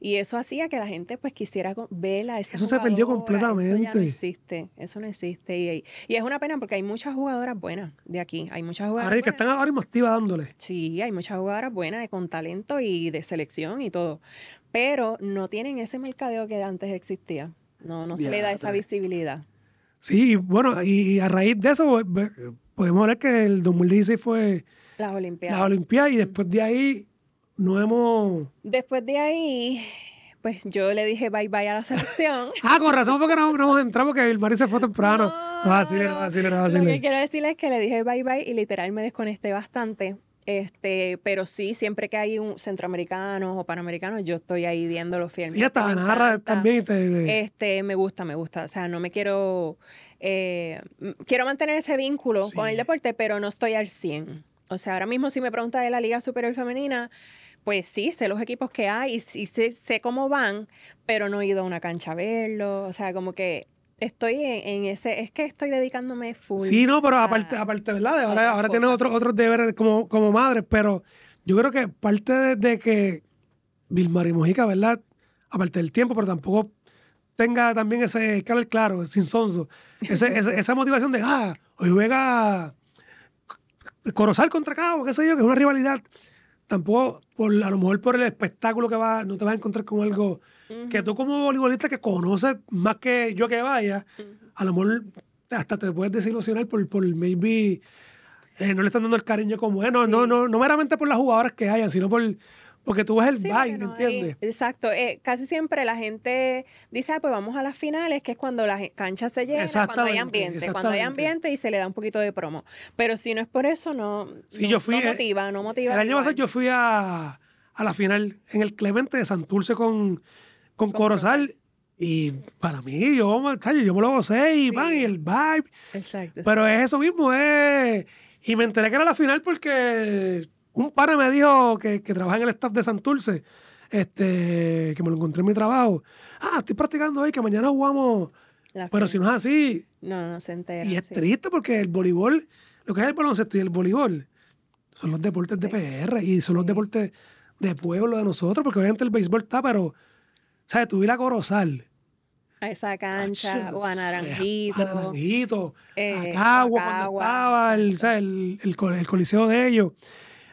Speaker 2: Y eso hacía que la gente pues quisiera ver a esa Eso se perdió
Speaker 1: completamente. Eso no
Speaker 2: existe, eso no existe. Y, es una pena porque hay muchas jugadoras buenas de aquí. Hay muchas jugadoras que
Speaker 1: están ahora dándole.
Speaker 2: Sí, hay muchas jugadoras buenas con talento y de selección y todo. Pero no tienen ese mercadeo que antes existía. No, no se le da esa visibilidad.
Speaker 1: Sí, bueno, y a raíz de eso eh, podemos ver que el 2016 fue
Speaker 2: las Olimpiadas. Las
Speaker 1: Olimpiadas y después de ahí no hemos...
Speaker 2: Después de ahí, pues yo le dije bye bye a la selección. <laughs> ah,
Speaker 1: con razón porque no, vamos hemos entrado porque el Mari se fue temprano. No, así, Lo que
Speaker 2: quiero decirles es que le dije bye bye y literal me desconecté bastante. Este, pero sí, siempre que hay un centroamericanos o panamericanos, yo estoy ahí viendo los narra también. Este, me gusta, me gusta. O sea, no me quiero. Eh, quiero mantener ese vínculo con el deporte, pero no estoy al 100. O sea, ahora mismo, si me pregunta de la Liga Superior Femenina, pues sí, sé los equipos que hay y, sé, sé, cómo van, pero no he ido a una cancha a verlo. O sea, como que Estoy en, ese, es que estoy dedicándome full. Sí,
Speaker 1: no, pero aparte, aparte, ¿verdad? Ahora, ahora tienes otros otros deberes como, como madre, pero yo creo que parte de, que Vilmar y Mojica, ¿verdad? Aparte del tiempo, pero tampoco tenga también ese calor claro, sin sonso. Ese, <laughs> esa motivación de, ah, hoy juega Corozal contra Cabo, qué sé yo, que es una rivalidad. Tampoco, por, a lo mejor por el espectáculo que va, no te vas a encontrar con algo que tú como voleibolista que conoces más que yo que vaya, a lo mejor hasta te puedes desilusionar por, por maybe eh, no le están dando el cariño como es, no, no, no, meramente por las jugadoras que hayan, sino por, porque tú ves el baile, ¿entiendes? Eh,
Speaker 2: exacto. Eh, casi siempre la gente dice, pues vamos a las finales, que es cuando la cancha se llena, cuando hay ambiente, cuando hay ambiente y se le da un poquito de promo. Pero si no es por eso, no, motiva, no motiva. El año pasado
Speaker 1: yo fui a, a, la final en el Clemente de Santurce con, con, Corozal. Y para mí, yo, yo me lo gocé y, y el vibe. Exacto. Pero es eso mismo, Y me enteré que era la final porque un padre me dijo que, que trabaja en el staff de Santurce, este, que me lo encontré en mi trabajo. Ah, estoy practicando hoy, que mañana jugamos. Pero si no es así.
Speaker 2: No, no se entera. Y es triste
Speaker 1: porque el voleibol, lo que es el baloncesto y el voleibol, son los deportes de PR y son los deportes de pueblo de nosotros, porque obviamente el béisbol está, pero ¿Sabes? Tú ir a Corozal.
Speaker 2: A esa cancha, o a Naranjito. A Naranjito, eh, Cuando
Speaker 1: estaba el, coliseo de ellos.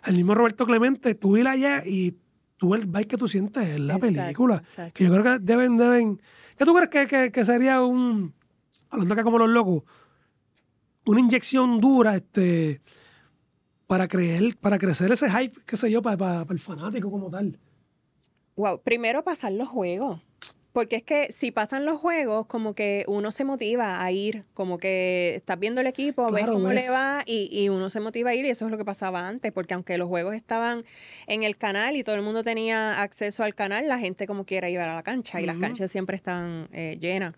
Speaker 1: Al mismo Roberto Clemente, tú ir allá y tú el vibe que tú sientes en la película. Que yo creo que deben, deben... ¿Qué tú crees que, sería un... Hablando acá como los locos, una inyección dura, este para creer, para crecer ese hype, qué sé yo, para el fanático como tal.
Speaker 2: Wow, primero pasar los juegos. Porque es que si pasan los juegos, como que uno se motiva a ir, como que estás viendo el equipo, ves cómo le va y, uno se motiva a ir y eso es lo que pasaba antes, porque aunque los juegos estaban en el canal y todo el mundo tenía acceso al canal, la gente como quiera iba a la cancha y las canchas siempre están eh, llenas.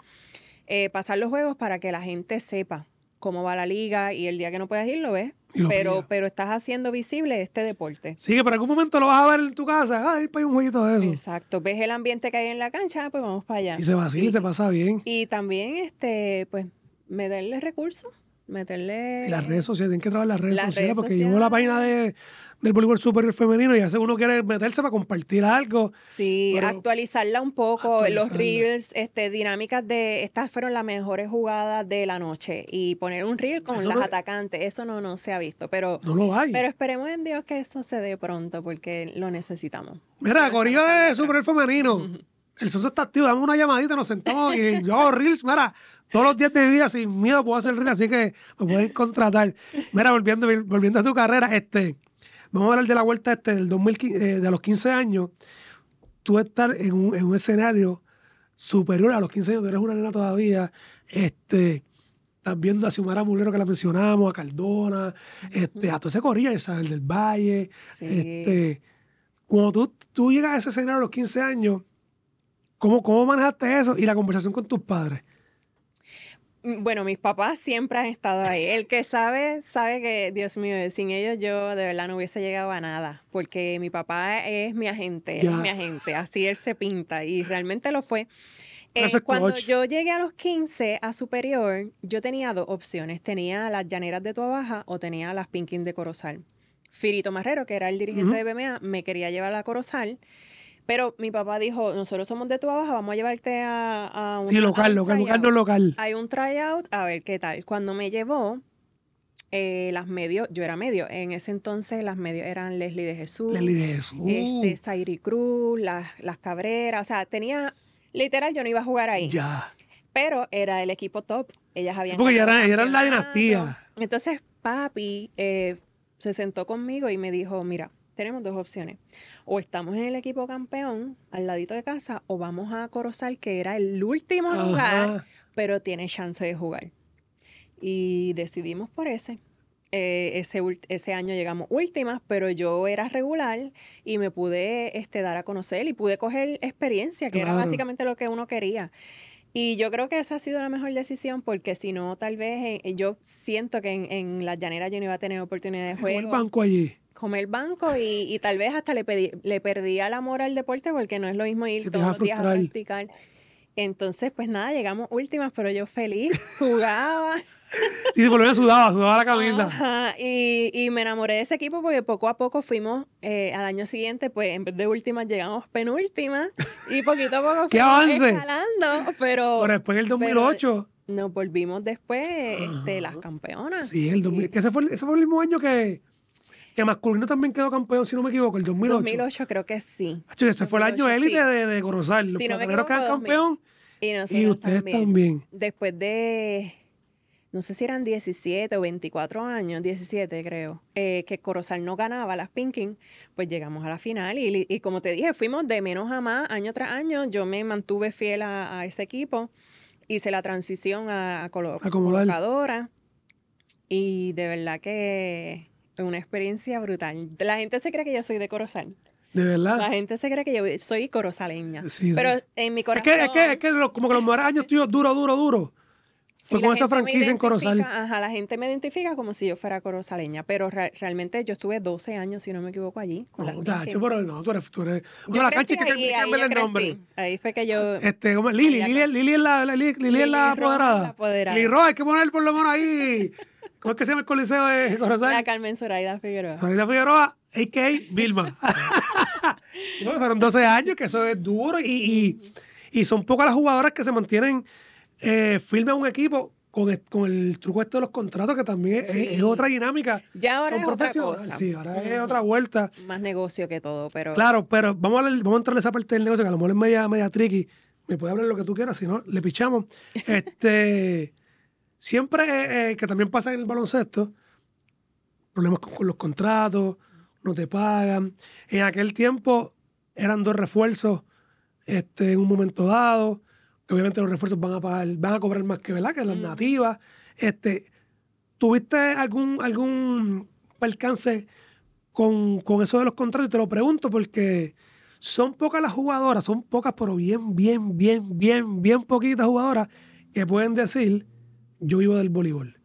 Speaker 2: Eh, pasar los juegos para que la gente sepa, cómo va la liga y el día que no puedas ir lo ves. pero, pero estás haciendo visible este deporte.
Speaker 1: Sí, que por algún momento lo vas a ver en
Speaker 2: tu casa. Ay, pues un jueguito de eso. Exacto. Ves el ambiente que hay en la cancha, pues vamos para allá. Y se vacila y, te pasa bien. Y también, este, pues, meterle recursos, meterle. las
Speaker 1: redes sociales, tienen que trabajar las redes sociales, porque sociales. yo la página de del voleibol superior femenino y hace uno quiere meterse para compartir algo.
Speaker 2: Sí, actualizarla un poco, los reels, este, dinámicas de estas fueron las mejores jugadas de la noche y poner un reel con los las atacantes, eso no, no se ha visto, pero, no lo hay. pero esperemos en Dios que eso se dé pronto porque lo necesitamos.
Speaker 1: Mira, Corillo de superior femenino. <laughs> El socio está activo, damos una llamadita, nos sentamos y <laughs> yo reels, mira, todos los días de vida sin miedo puedo hacer reels, así que me pueden contratar. Mira, volviendo, volviendo a tu carrera, este, Vamos a hablar de la vuelta este del 2015, eh, de los 15 años. Tú estar en un, escenario superior a los 15 años, tú eres una nena todavía. Este, estás viendo a Xiomara Mulero que la mencionamos, a Cardona, este, a todo ese corilla, el del Valle. Este, cuando tú, llegas a ese escenario a los 15 años, ¿cómo, ¿cómo manejaste eso y la conversación con tus padres?
Speaker 2: Mm, bueno, mis papás siempre han estado ahí. El que sabe, sabe que, Dios mío, sin ellos yo de verdad no hubiese llegado a nada, porque mi papá es mi agente, es mi agente, así él se pinta y realmente lo fue. Eh, cuando yo llegué a los 15 a superior, yo tenía dos opciones. Tenía las llaneras de tu Baja o tenía las Pinkins de Corozal. Firito Marrero, que era el dirigente de BMA, me quería llevar a Corozal. Pero mi papá dijo, nosotros somos de tu abajo, vamos a llevarte a, un... Sí, local, local, local, no local. Hay un tryout, a ver qué tal. Cuando me llevó, eh, las medios, yo era medio, en ese entonces las medios eran Leslie de Jesús, Leslie de Jesús. Este, Zairi Cruz, las, las Cabreras, o sea, tenía, literal, yo no iba a jugar ahí. Ya. Pero era el equipo top, ellas habían... Sí, porque ya eran, eran la
Speaker 1: dinastía.
Speaker 2: Entonces papi eh, se sentó conmigo y me dijo, mira, tenemos dos opciones. O estamos en el equipo campeón al ladito de casa o vamos a Corozal, que era el último lugar, pero tiene chance de jugar. Y decidimos por ese. Eh, ese, ese, año llegamos últimas, pero yo era regular y me pude este, dar a conocer y pude coger experiencia, que era básicamente lo que uno quería. Y yo creo que esa ha sido la mejor decisión porque si no, tal vez eh, yo siento que en, la llanera yo no iba a tener oportunidad de jugar juego. el banco allí el banco y, tal vez hasta le, pedí, le perdía el amor al deporte porque no es lo mismo ir todos los días a practicar. Entonces, pues nada, llegamos últimas, pero yo feliz, <laughs> jugaba.
Speaker 1: Sí, se volvía sudaba, sudaba la camisa.
Speaker 2: y, me enamoré de ese equipo porque poco a poco fuimos, eh, al año siguiente, pues en vez de últimas llegamos penúltimas y poquito a poco <laughs> fuimos escalando.
Speaker 1: Pero, pero después el 2008.
Speaker 2: Nos volvimos después de este, las campeonas.
Speaker 1: Sí, el 2000, ese, fue, ese fue el mismo año que que masculino también quedó campeón, si no me equivoco, el 2008. 2008
Speaker 2: creo que sí.
Speaker 1: ese fue el año élite de, Corozal. Los no campeón.
Speaker 2: Y, nosotros ustedes también. Después de, no sé si eran 17 o 24 años, 17 creo, eh, que Corozal no ganaba las Pinking, pues llegamos a la final. Y, como te dije, fuimos de menos a más, año tras año. Yo me mantuve fiel a, ese equipo. Hice la transición a, a, colocadora. Y de verdad que una experiencia brutal. La gente se cree que yo soy de Corozal. De verdad. La gente se cree que yo soy corozaleña. pero en mi corazón. Es que, es que, es
Speaker 1: que como que los mejores años tuyos, duro, duro, duro. Fue con esa franquicia en Corozal. Ajá,
Speaker 2: la gente me identifica como si yo fuera corozaleña, pero realmente yo estuve 12 años, si no me equivoco, allí. Con no, la oh,
Speaker 1: pero no, tú eres. Tú eres no, la cancha que ahí, ahí el nombre.
Speaker 2: Ahí fue que yo.
Speaker 1: Este, como Lili, Lili, Lili es la, Lili, Lili, es la apoderada. Lili Roja, hay que poner por lo menos ahí. ¿Cómo es que se llama el coliseo de Corazón? La
Speaker 2: Carmen Zoraida Figueroa.
Speaker 1: Zoraida Figueroa, a.k.a. Vilma. <laughs> fueron 12 años, que eso es duro. Y, y, y son pocas las jugadoras que se mantienen eh, firmes a un equipo con el, con el, truco este de los contratos, que también es, otra dinámica. Ya ahora Son es otra cosa. Sí, ahora es mm. otra
Speaker 2: vuelta. Más negocio que todo, pero... Claro,
Speaker 1: pero vamos a, vamos a entrar en esa parte del negocio, que a lo mejor es media, media tricky. Me puede hablar lo que tú quieras, si no, le pichamos. Este... <laughs> Siempre, eh, eh, que también pasa en el baloncesto, problemas con, los contratos, no te pagan. En aquel tiempo eran dos refuerzos este, en un momento dado, que obviamente los refuerzos van a van a cobrar más que, ¿verdad? que las nativas. Este, ¿Tuviste algún, algún percance con, con, eso de los contratos? te lo pregunto porque son pocas las jugadoras, son pocas, pero bien, bien, bien, bien, bien poquitas jugadoras que pueden decir yo vivo del voleibol.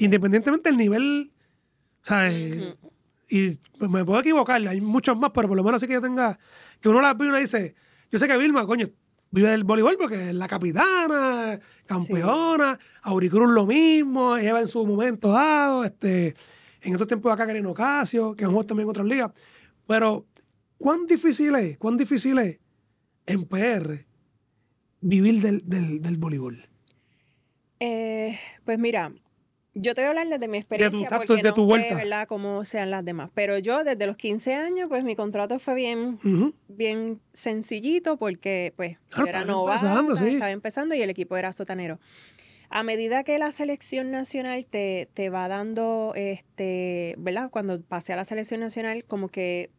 Speaker 1: Independientemente del nivel, o sea Y pues, me puedo equivocar, hay muchos más, pero por lo menos sí que yo tenga, que uno la ve y uno dice, yo sé que Vilma, coño, vive del voleibol porque es la capitana, campeona, Auricruz lo mismo, lleva en su momento dado, este, en estos tiempos acá Karen Ocasio, que jugado también en otras ligas. Pero, ¿cuán difícil es, cuán difícil es en PR vivir del, del, del voleibol?
Speaker 2: Eh, pues mira, yo te voy a hablar desde mi experiencia, de tu, porque no sé, ¿verdad?, cómo sean las demás. Pero yo, desde los 15 años, pues mi contrato fue bien, bien sencillito, porque pues ah, era estaba empezando y el equipo era sotanero. A medida que la selección nacional te, te va dando, este, ¿verdad? Cuando pasé a la selección nacional, como que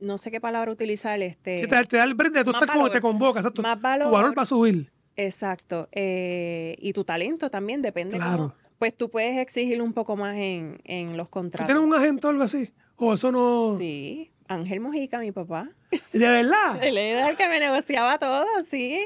Speaker 2: no sé qué palabra utilizar, este... te, da el
Speaker 1: brinde, tú estás como te
Speaker 2: convocas, más valor, tu valor va a subir. Exacto. Eh, y tu talento también depende. Claro. pues tú puedes exigir un poco más en, los contratos. ¿Tienes un agente o algo así? ¿O eso no...? Sí. Ángel Mojica, mi papá. <laughs> ¿De verdad? Él era el que me negociaba todo, sí.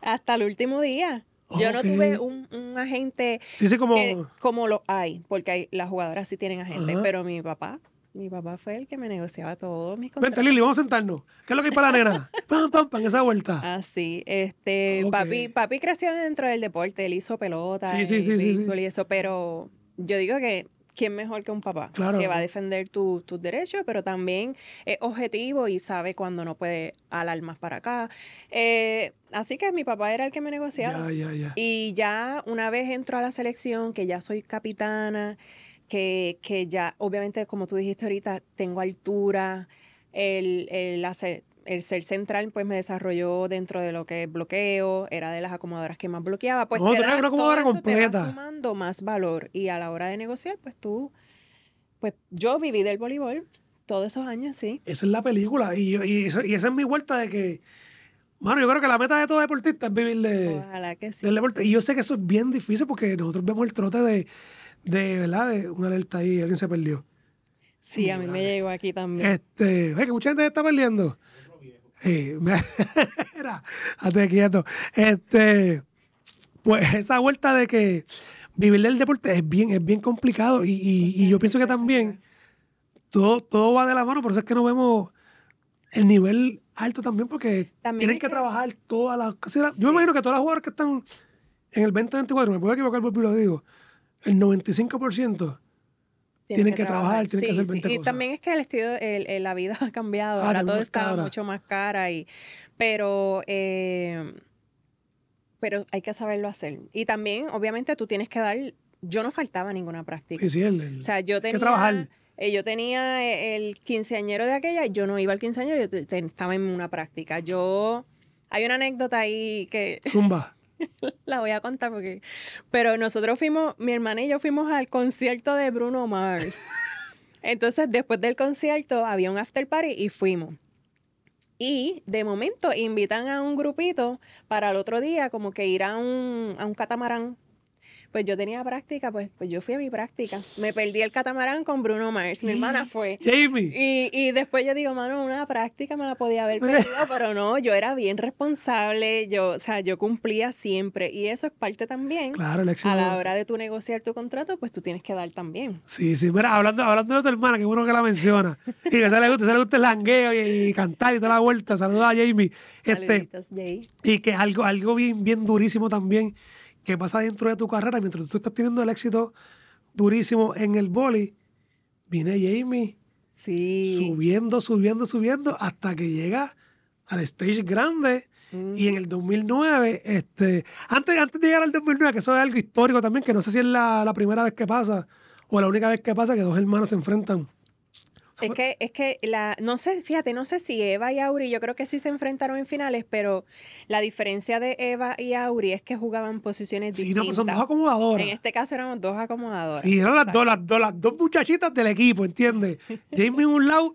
Speaker 2: Hasta el último día. Yo no tuve un, agente sí, sí, como... como lo hay, porque las jugadoras sí tienen agente, pero mi papá mi papá fue el que me negociaba todos mis contratos. Vente, Lili, vamos a sentarnos. ¿Qué es lo que hay para la nena? <laughs> pam, pam, pam, esa vuelta. Así, ah, este, ah, papi, papi creció dentro del deporte, él hizo pelota, sí, sí, sí, eso, pero yo digo que ¿quién mejor que un papá? Que va a defender tus derechos, pero también es objetivo y sabe cuando no puede alar más para acá. Eh, así que mi papá era el que me negociaba. Y ya una vez entro a la selección, que ya soy capitana, que, ya, obviamente, como tú dijiste ahorita, tengo altura, el, el, el ser central pues me desarrolló dentro de lo que es bloqueo, era de las acomodadoras que más bloqueaba, pues te, te sumando más valor y a la hora de negociar pues tú, pues yo viví del voleibol todos esos años, sí.
Speaker 1: Esa es la película y, y, esa, y esa es mi vuelta de que, mano, yo creo que la meta de todo deportista es vivir de, del deporte y yo sé que eso es bien difícil porque nosotros vemos el trote de de, ¿verdad? De una alerta ahí, alguien se perdió.
Speaker 2: Sí, a mí me llegó aquí también.
Speaker 1: Este, ve que mucha gente se está perdiendo. Sí, <laughs> quieto. Este, pues esa vuelta de que vivir el deporte es bien, es bien complicado y, y, yo pienso que también todo, todo va de la mano, por eso es que no vemos el nivel alto también, porque tienen que, trabajar todas las... Yo me imagino que todas las jugadoras que están en el 2024, me puedo equivocar, por lo digo, el 95% tienen, que, trabajar, tienen que hacer 20 sí. Y también
Speaker 2: es que el estilo, el, la vida <laughs> ha cambiado, ahora todo está mucho más cara y, pero, eh, pero hay que saberlo hacer. Y también, obviamente, tú tienes que dar, yo no faltaba ninguna práctica. Sí, sí, o sea, yo tenía trabajar. Eh, yo tenía eh, el quinceañero de aquella, yo no iba al quinceañero, yo estaba en una práctica. Yo, hay una anécdota ahí que... Zumba. <laughs> <laughs> la voy a contar porque. Pero nosotros fuimos, mi hermana y yo fuimos al concierto de Bruno Mars. Entonces, después del concierto, había un after party y fuimos. Y de momento invitan a un grupito para el otro día, como que ir a un, a un catamarán pues yo tenía práctica, pues, pues yo fui a mi práctica. Me perdí el catamarán con Bruno Mars, mi hermana <laughs> fue. Jamie. Y, y después yo digo, mano, una práctica me la podía haber perdido, pero no, yo era bien responsable, yo, o sea, yo cumplía siempre. Y eso es parte también. Claro, el A la hora de tu negociar tu contrato, pues tú tienes que dar también.
Speaker 1: Sí, sí, mira, hablando, hablando de tu hermana, que bueno que la menciona. y que se le gusta, se le gusta el langueo y, cantar y toda la vuelta. Saludos a Jamie. Este, y que algo, algo bien, bien durísimo también que pasa dentro de tu carrera, mientras tú estás teniendo el éxito durísimo en el boli, viene Jamie sí. subiendo, subiendo, subiendo, hasta que llega al stage grande. Y en el 2009, este, antes, antes de llegar al 2009, que eso es algo histórico también, que no sé si es la, la primera vez que pasa o la única vez que pasa que dos hermanos se enfrentan
Speaker 2: es que, es que la, no sé, fíjate, no sé si Eva y Auri, yo creo que sí se enfrentaron en finales, pero la diferencia de Eva y Auri es que jugaban posiciones distintas. Sí, no, pues son dos acomodadoras. En este caso éramos dos acomodadoras. Sí, eran
Speaker 1: las dos, las dos, las dos muchachitas del equipo, ¿entiendes? Jamie un lado,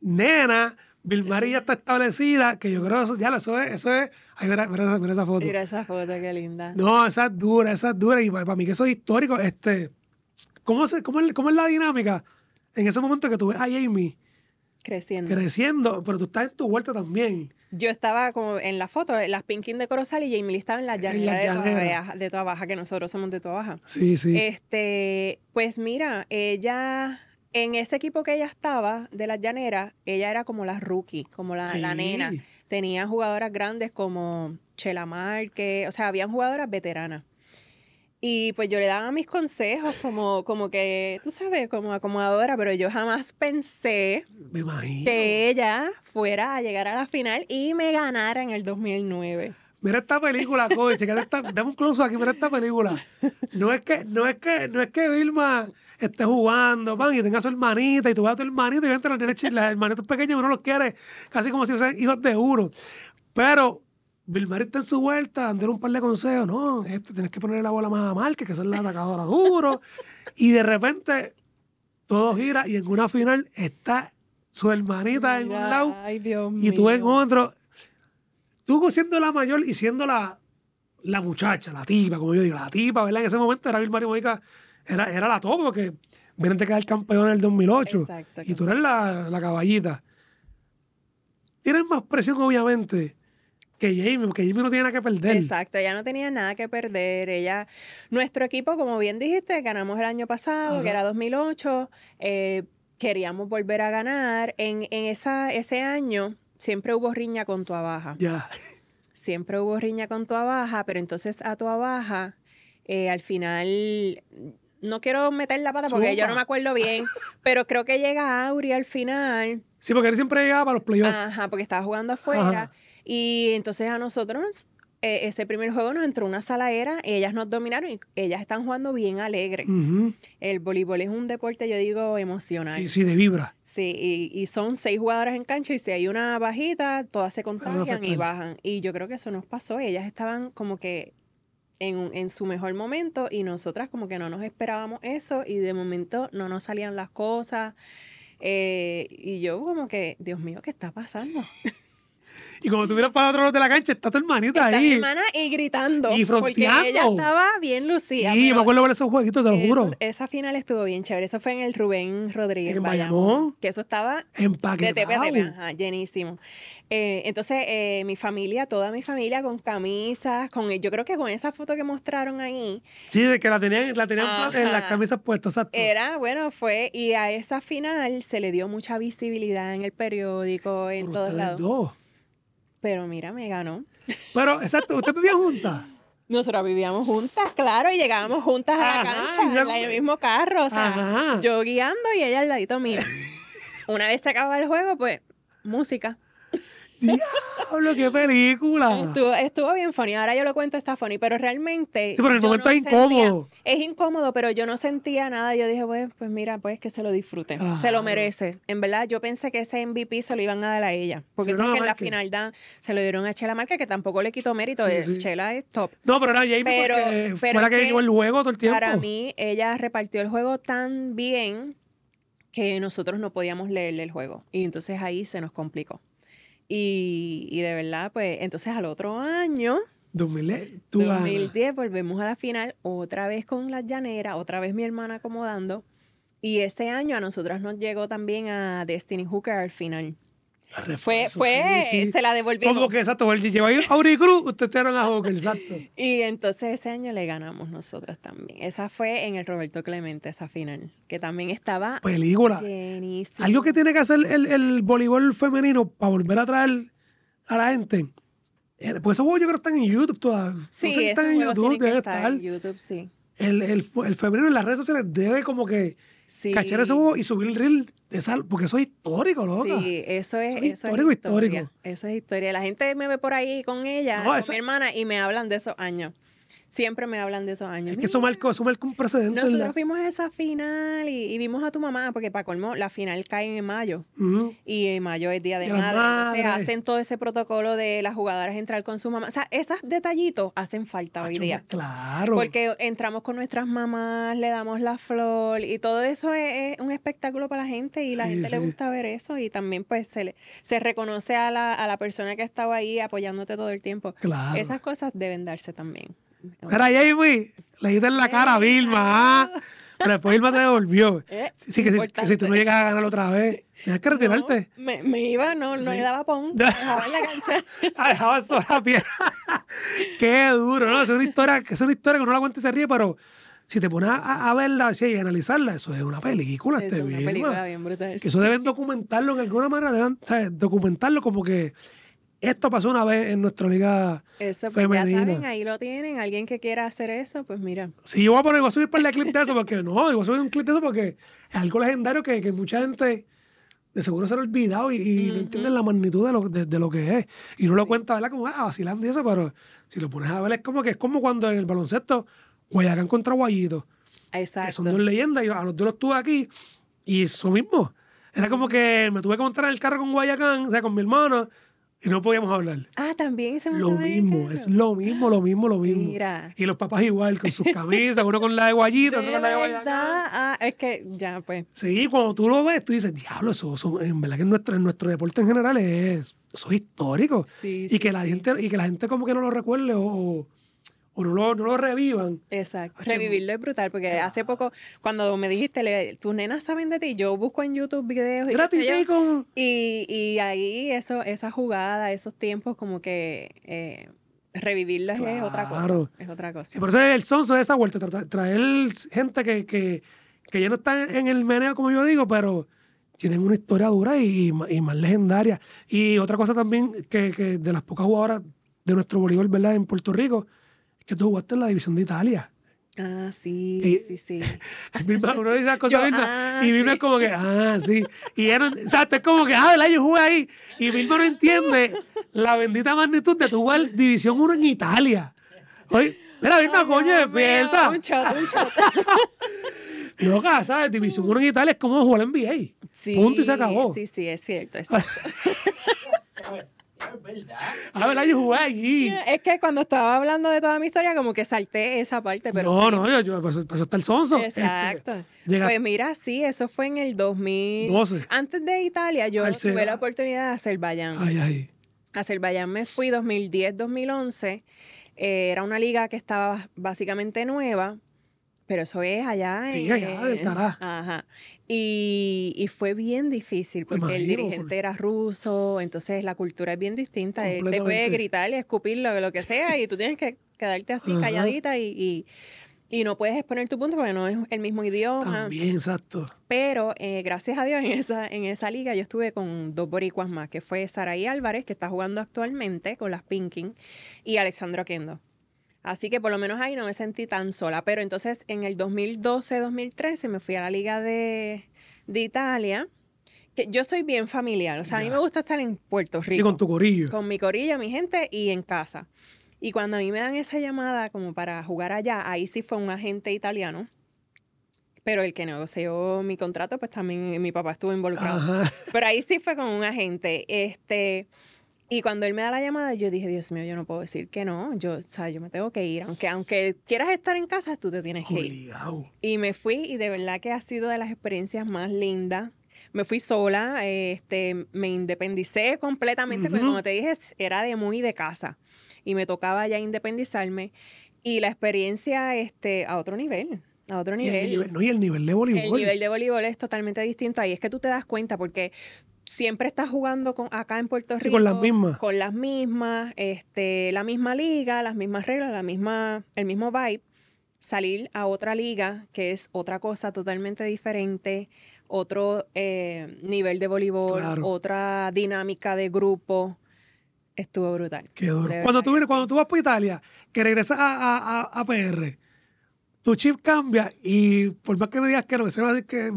Speaker 1: nena, Bilmaría ya está establecida, que yo creo eso, ya es, eso es. Ay, mira, esa foto. Mira
Speaker 2: esa foto, qué linda.
Speaker 1: No, esa es dura, esa es dura. Y para, mí que eso es histórico, este. ¿Cómo, se, cómo, ¿Cómo es la dinámica? en ese momento que tú ves a Jamie creciendo, creciendo pero tú estás en tu vuelta también.
Speaker 2: Yo estaba como en la foto, eh, las Pinkin de Corozal y Jamie estaba en la llanera, de, Toda Baja, que nosotros somos de Toda Baja. Sí, sí. Este, pues mira, ella en ese equipo que ella estaba de la llanera ella era como la rookie, como la, nena. Tenía jugadoras grandes como Chelamar, que, o sea, habían jugadoras veteranas. Y pues yo le daba mis consejos como, como que, tú sabes, como acomodadora, pero yo jamás pensé que ella fuera a llegar a la final y me ganara en el 2009.
Speaker 1: Mira esta película, coche, que dame un close aquí, mira esta película. No es que, no es que, no es que Vilma esté jugando, van y tenga su hermanita, y tú vas a tu hermanita, y entre los El hermanito hermanitos pequeños uno lo quiere, casi como si fuesen hijos de uno. Pero Vilmar está en su vuelta, andar un par de consejos, no, este, tienes que poner la bola más a mal, que es la atacadora duro. <laughs> y de repente todo gira y en una final está su hermanita en un lado y tú en otro. Tú siendo la mayor y siendo la, la muchacha, la tipa, como yo digo, la tipa, ¿verdad? En ese momento era Vilmar y era, la top porque vienen de quedar campeón en el 2008 Exacto, y tú eres la, la caballita. Tienes más presión, obviamente que Jamie, porque Jamie no tiene nada que perder. Exacto,
Speaker 2: ella no tenía nada que perder. Ella, nuestro equipo, como bien dijiste, ganamos el año pasado, que era 2008. Eh, queríamos volver a ganar. En, esa, ese año siempre hubo riña con tu abaja. Ya. Siempre hubo riña con tu abaja, pero entonces a tu abaja, eh, al final, no quiero meter la pata porque yo no me acuerdo bien, <laughs> pero creo que llega Auri al final. Sí, porque él siempre llegaba para los playoffs. Ajá, porque estaba jugando afuera. Y entonces a nosotros eh, ese primer juego nos entró una salaera, ellas nos dominaron y ellas están jugando bien alegre. El voleibol es un deporte, yo digo, emocional. Sí, sí, de vibra. Sí, y, son seis jugadoras en cancha y si hay una bajita, todas se contagian y bajan. Y yo creo que eso nos pasó, ellas estaban como que en, su mejor momento y nosotras como que no nos esperábamos eso y de momento no nos salían las cosas. Eh, y yo como que, Dios mío, ¿qué está pasando?
Speaker 1: Y como tú para otro lado de la cancha, está tu hermanita está ahí. Mi hermana y gritando. Y fronteando. Porque ella estaba
Speaker 2: bien lucida. Sí, me acuerdo
Speaker 1: de esos jueguitos, te lo juro.
Speaker 2: Esa final estuvo bien chévere. Eso fue en el Rubén Rodríguez. En Bayamón. Que eso estaba empaquetado. De tepe, ajá, llenísimo. Eh, entonces, eh, mi familia, toda mi familia con camisas, con yo creo que con esa foto que mostraron ahí.
Speaker 1: Sí, de que la tenían, la tenían en las camisas puestas, exacto.
Speaker 2: Era, bueno, fue, y a esa final se le dio mucha visibilidad en el periódico, en todos lados. Pero mira, me ganó. Pero, exacto, ¿usted vivía juntas? Nosotros vivíamos juntas, claro, y llegábamos juntas a la cancha, en el mismo carro, o sea, yo guiando y ella al ladito mío. Una vez se acababa el juego, pues, música. Diablo, qué película. Estuvo, bien funny. Ahora yo lo cuento, está funny, pero realmente. Sí, pero el momento es incómodo. es incómodo, pero yo no sentía nada. Yo dije, pues, pues mira, pues que se lo disfrute. Se lo merece. En verdad, yo pensé que ese MVP se lo iban a dar a ella. Porque creo que en la final se lo dieron a Chela Marca, que tampoco le quitó mérito. Chela es top. No, pero era Jamie porque fue la que llevó el juego todo el tiempo. Para mí, ella repartió el juego tan bien que nosotros no podíamos leerle el juego. Y entonces ahí se nos complicó. Y, de verdad, pues entonces al otro año,
Speaker 1: 2010,
Speaker 2: volvemos a la final, otra vez con la llanera, otra vez mi hermana acomodando. Y ese año a nosotras nos llegó también a Destiny Hooker al final fue, fue, se la devolvieron. Como que exacto, porque lleva ahí
Speaker 1: Auricruz, ustedes eran la Joker, exacto. <laughs>
Speaker 2: y entonces ese año le ganamos nosotros también. Esa fue en el Roberto Clemente, esa final, que también estaba. Película. Algo que tiene que hacer
Speaker 1: el, el voleibol femenino para volver a traer a la gente. Eh, pues esos juegos yo creo que están en YouTube todavía. Sí, no están en YouTube, tal estar.
Speaker 2: YouTube, sí. El, el,
Speaker 1: el femenino en las redes sociales debe como que
Speaker 2: Sí. Cachar eso
Speaker 1: y subir el reel porque eso es
Speaker 2: histórico, loca. Sí, eso es, eso es historia, Eso es historia. La gente me ve por ahí con ella, con mi hermana, y me hablan de esos años. Siempre me hablan de esos años. Es que eso marcó, un precedente. Nosotros fuimos a esa final y, vimos a tu mamá, porque para colmo, la final cae en mayo. Y en mayo es Día de Madre. hacen todo ese protocolo de las jugadoras entrar con su mamá. O sea, esos detallitos hacen falta ah, hoy día. Claro. Porque entramos con nuestras mamás, le damos la flor y todo eso es, un espectáculo para la gente y la gente le gusta ver eso y también pues se, le, se reconoce a la, a la persona que ha estado ahí apoyándote todo el tiempo. Claro. Esas cosas deben darse también
Speaker 1: ahí, Jamie, le diste en la cara a Vilma, ah. Pero después Vilma te devolvió. <laughs> sí, que si, si, tú no llegas a ganar otra vez, tienes que retirarte.
Speaker 2: me, me, iba, no, no le daba pon. <laughs> Dejaba en la cancha. <laughs> Ah, dejaba sola pie.
Speaker 1: Qué duro, ¿no? Es una historia, es una historia que uno la cuenta y se ríe, pero si te pones a, a verla así y analizarla, eso es una película. Este es una película
Speaker 2: bien brutal. Que eso deben
Speaker 1: documentarlo en alguna manera, deben ¿sabes? documentarlo como que esto pasó una vez en nuestra liga
Speaker 2: eso, pues femenina. ya saben, ahí lo tienen. Alguien que quiera hacer eso, pues mira.
Speaker 1: Sí, yo voy a poner, voy a subir para el clip de eso, porque no, voy a subir un clip de eso porque es algo legendario que, que mucha gente de seguro se lo ha olvidado y, no entienden la magnitud de lo, de, lo que es. Y no lo cuenta, ¿verdad? Como, ah, vacilando y eso, pero si lo pones a ver, es como que es como cuando en el baloncesto, Guayacán contra Guayito. Exacto. Que son dos leyendas y a los dos los tuve aquí y eso mismo. Era como que me tuve que montar en el carro con Guayacán, o sea, con mi hermano, y no podíamos hablar.
Speaker 2: Ah, también se Lo
Speaker 1: mismo, es lo mismo, lo mismo, lo mismo. Mira. Y los papás igual, con sus camisas, uno con la de guayita, otro con la de
Speaker 2: Ah, es que ya, pues.
Speaker 1: Sí, cuando tú lo ves, tú dices, diablo, eso, en verdad que en nuestro, nuestro deporte en general es, histórico. Sí, y que la gente, y que la gente como que no lo recuerde o o no lo, revivan.
Speaker 2: Exacto. Revivirlo es brutal, porque ah. hace poco, cuando me dijiste, tus nenas saben de ti, yo busco en YouTube videos y, y, y, ahí eso, esa jugada, esos tiempos, como que eh, es otra cosa. Es otra cosa. por eso el
Speaker 1: sonso de esa vuelta, traer gente que, que, ya no está en el meneo, como yo digo, pero tienen una historia dura y, y más legendaria. Y otra cosa también que, que de las pocas jugadoras de nuestro voleibol, ¿verdad? En Puerto Rico, que tú jugaste en la división de Italia.
Speaker 2: Ah, sí, y, sí, sí.
Speaker 1: Vilma, <laughs> uno dice las cosas ah, y Vilma es como que, ah, sí. Y era, o sea, es como que, ah, el año jugué ahí. Y Vilma no entiende la bendita magnitud de tu jugar División 1 en Italia. Oye, mira, Vilma, oh, coño, despierta. Un chat, un chat. <laughs> Loca, ¿sabes? División 1 en Italia es como jugar en NBA. Sí, Punto y se acabó.
Speaker 2: Sí, sí, es cierto, es cierto. <laughs> Es verdad. Ah, yo allí. Es que cuando estaba hablando de toda mi historia, como que salté esa parte. no, no, yo,
Speaker 1: yo pasó, pues, pues, hasta el sonso. Exacto.
Speaker 2: <laughs> pues mira, sí, eso fue en el 2012. Antes de Italia, yo tuve la oportunidad de Azerbaiyán. Ay, ay. Azerbaiyán me fui 2010-2011. Eh, era una liga que estaba básicamente nueva pero eso es allá en. Sí, allá del Ajá. Y, fue bien difícil porque el dirigente era ruso, entonces la cultura es bien distinta. Él te puede gritar y escupir lo, lo, que sea y tú tienes que quedarte así calladita y, no puedes exponer tu punto porque no es el mismo idioma. También, exacto. Pero eh, gracias a Dios en esa, en esa liga yo estuve con dos boricuas más, que fue Saraí Álvarez, que está jugando actualmente con las Pinkin, y Alexandro Kendo. Así que por lo menos ahí no me sentí tan sola. Pero entonces en el 2012-2013 me fui a la Liga de, de Italia. Que yo soy bien familiar, o sea, a mí me gusta estar en Puerto Rico. con tu corillo. Con mi corillo, mi gente y en casa. Y cuando a mí me dan esa llamada como para jugar allá, ahí sí fue un agente italiano. Pero el que negoció mi contrato, pues también mi papá estuvo involucrado. Pero ahí sí fue con un agente. Este, y cuando él me da la llamada, yo dije, Dios mío, yo no puedo decir que no. Yo, o sea, yo me tengo que ir. Aunque, aunque quieras estar en casa, tú te tienes que ir. Y me fui y de verdad que ha sido de las experiencias más lindas. Me fui sola, este, me independicé completamente, pero como te dije, era de muy de casa. Y me tocaba ya independizarme. Y la experiencia este, a otro nivel. A otro nivel. nivel, no,
Speaker 1: y el nivel de voleibol. El nivel de
Speaker 2: voleibol es totalmente distinto. Ahí es que tú te das cuenta porque siempre estás jugando con acá en Puerto Rico. con las mismas. Con las mismas, este, la misma liga, las mismas reglas, la misma, el mismo vibe. Salir a otra liga, que es otra cosa totalmente diferente, otro eh, nivel de voleibol, otra dinámica de grupo. Estuvo brutal. Qué duro. Cuando
Speaker 1: tú, cuando tú vas por Italia, que regresas a PR, tu chip cambia y por más que me digas que no, que se va a decir que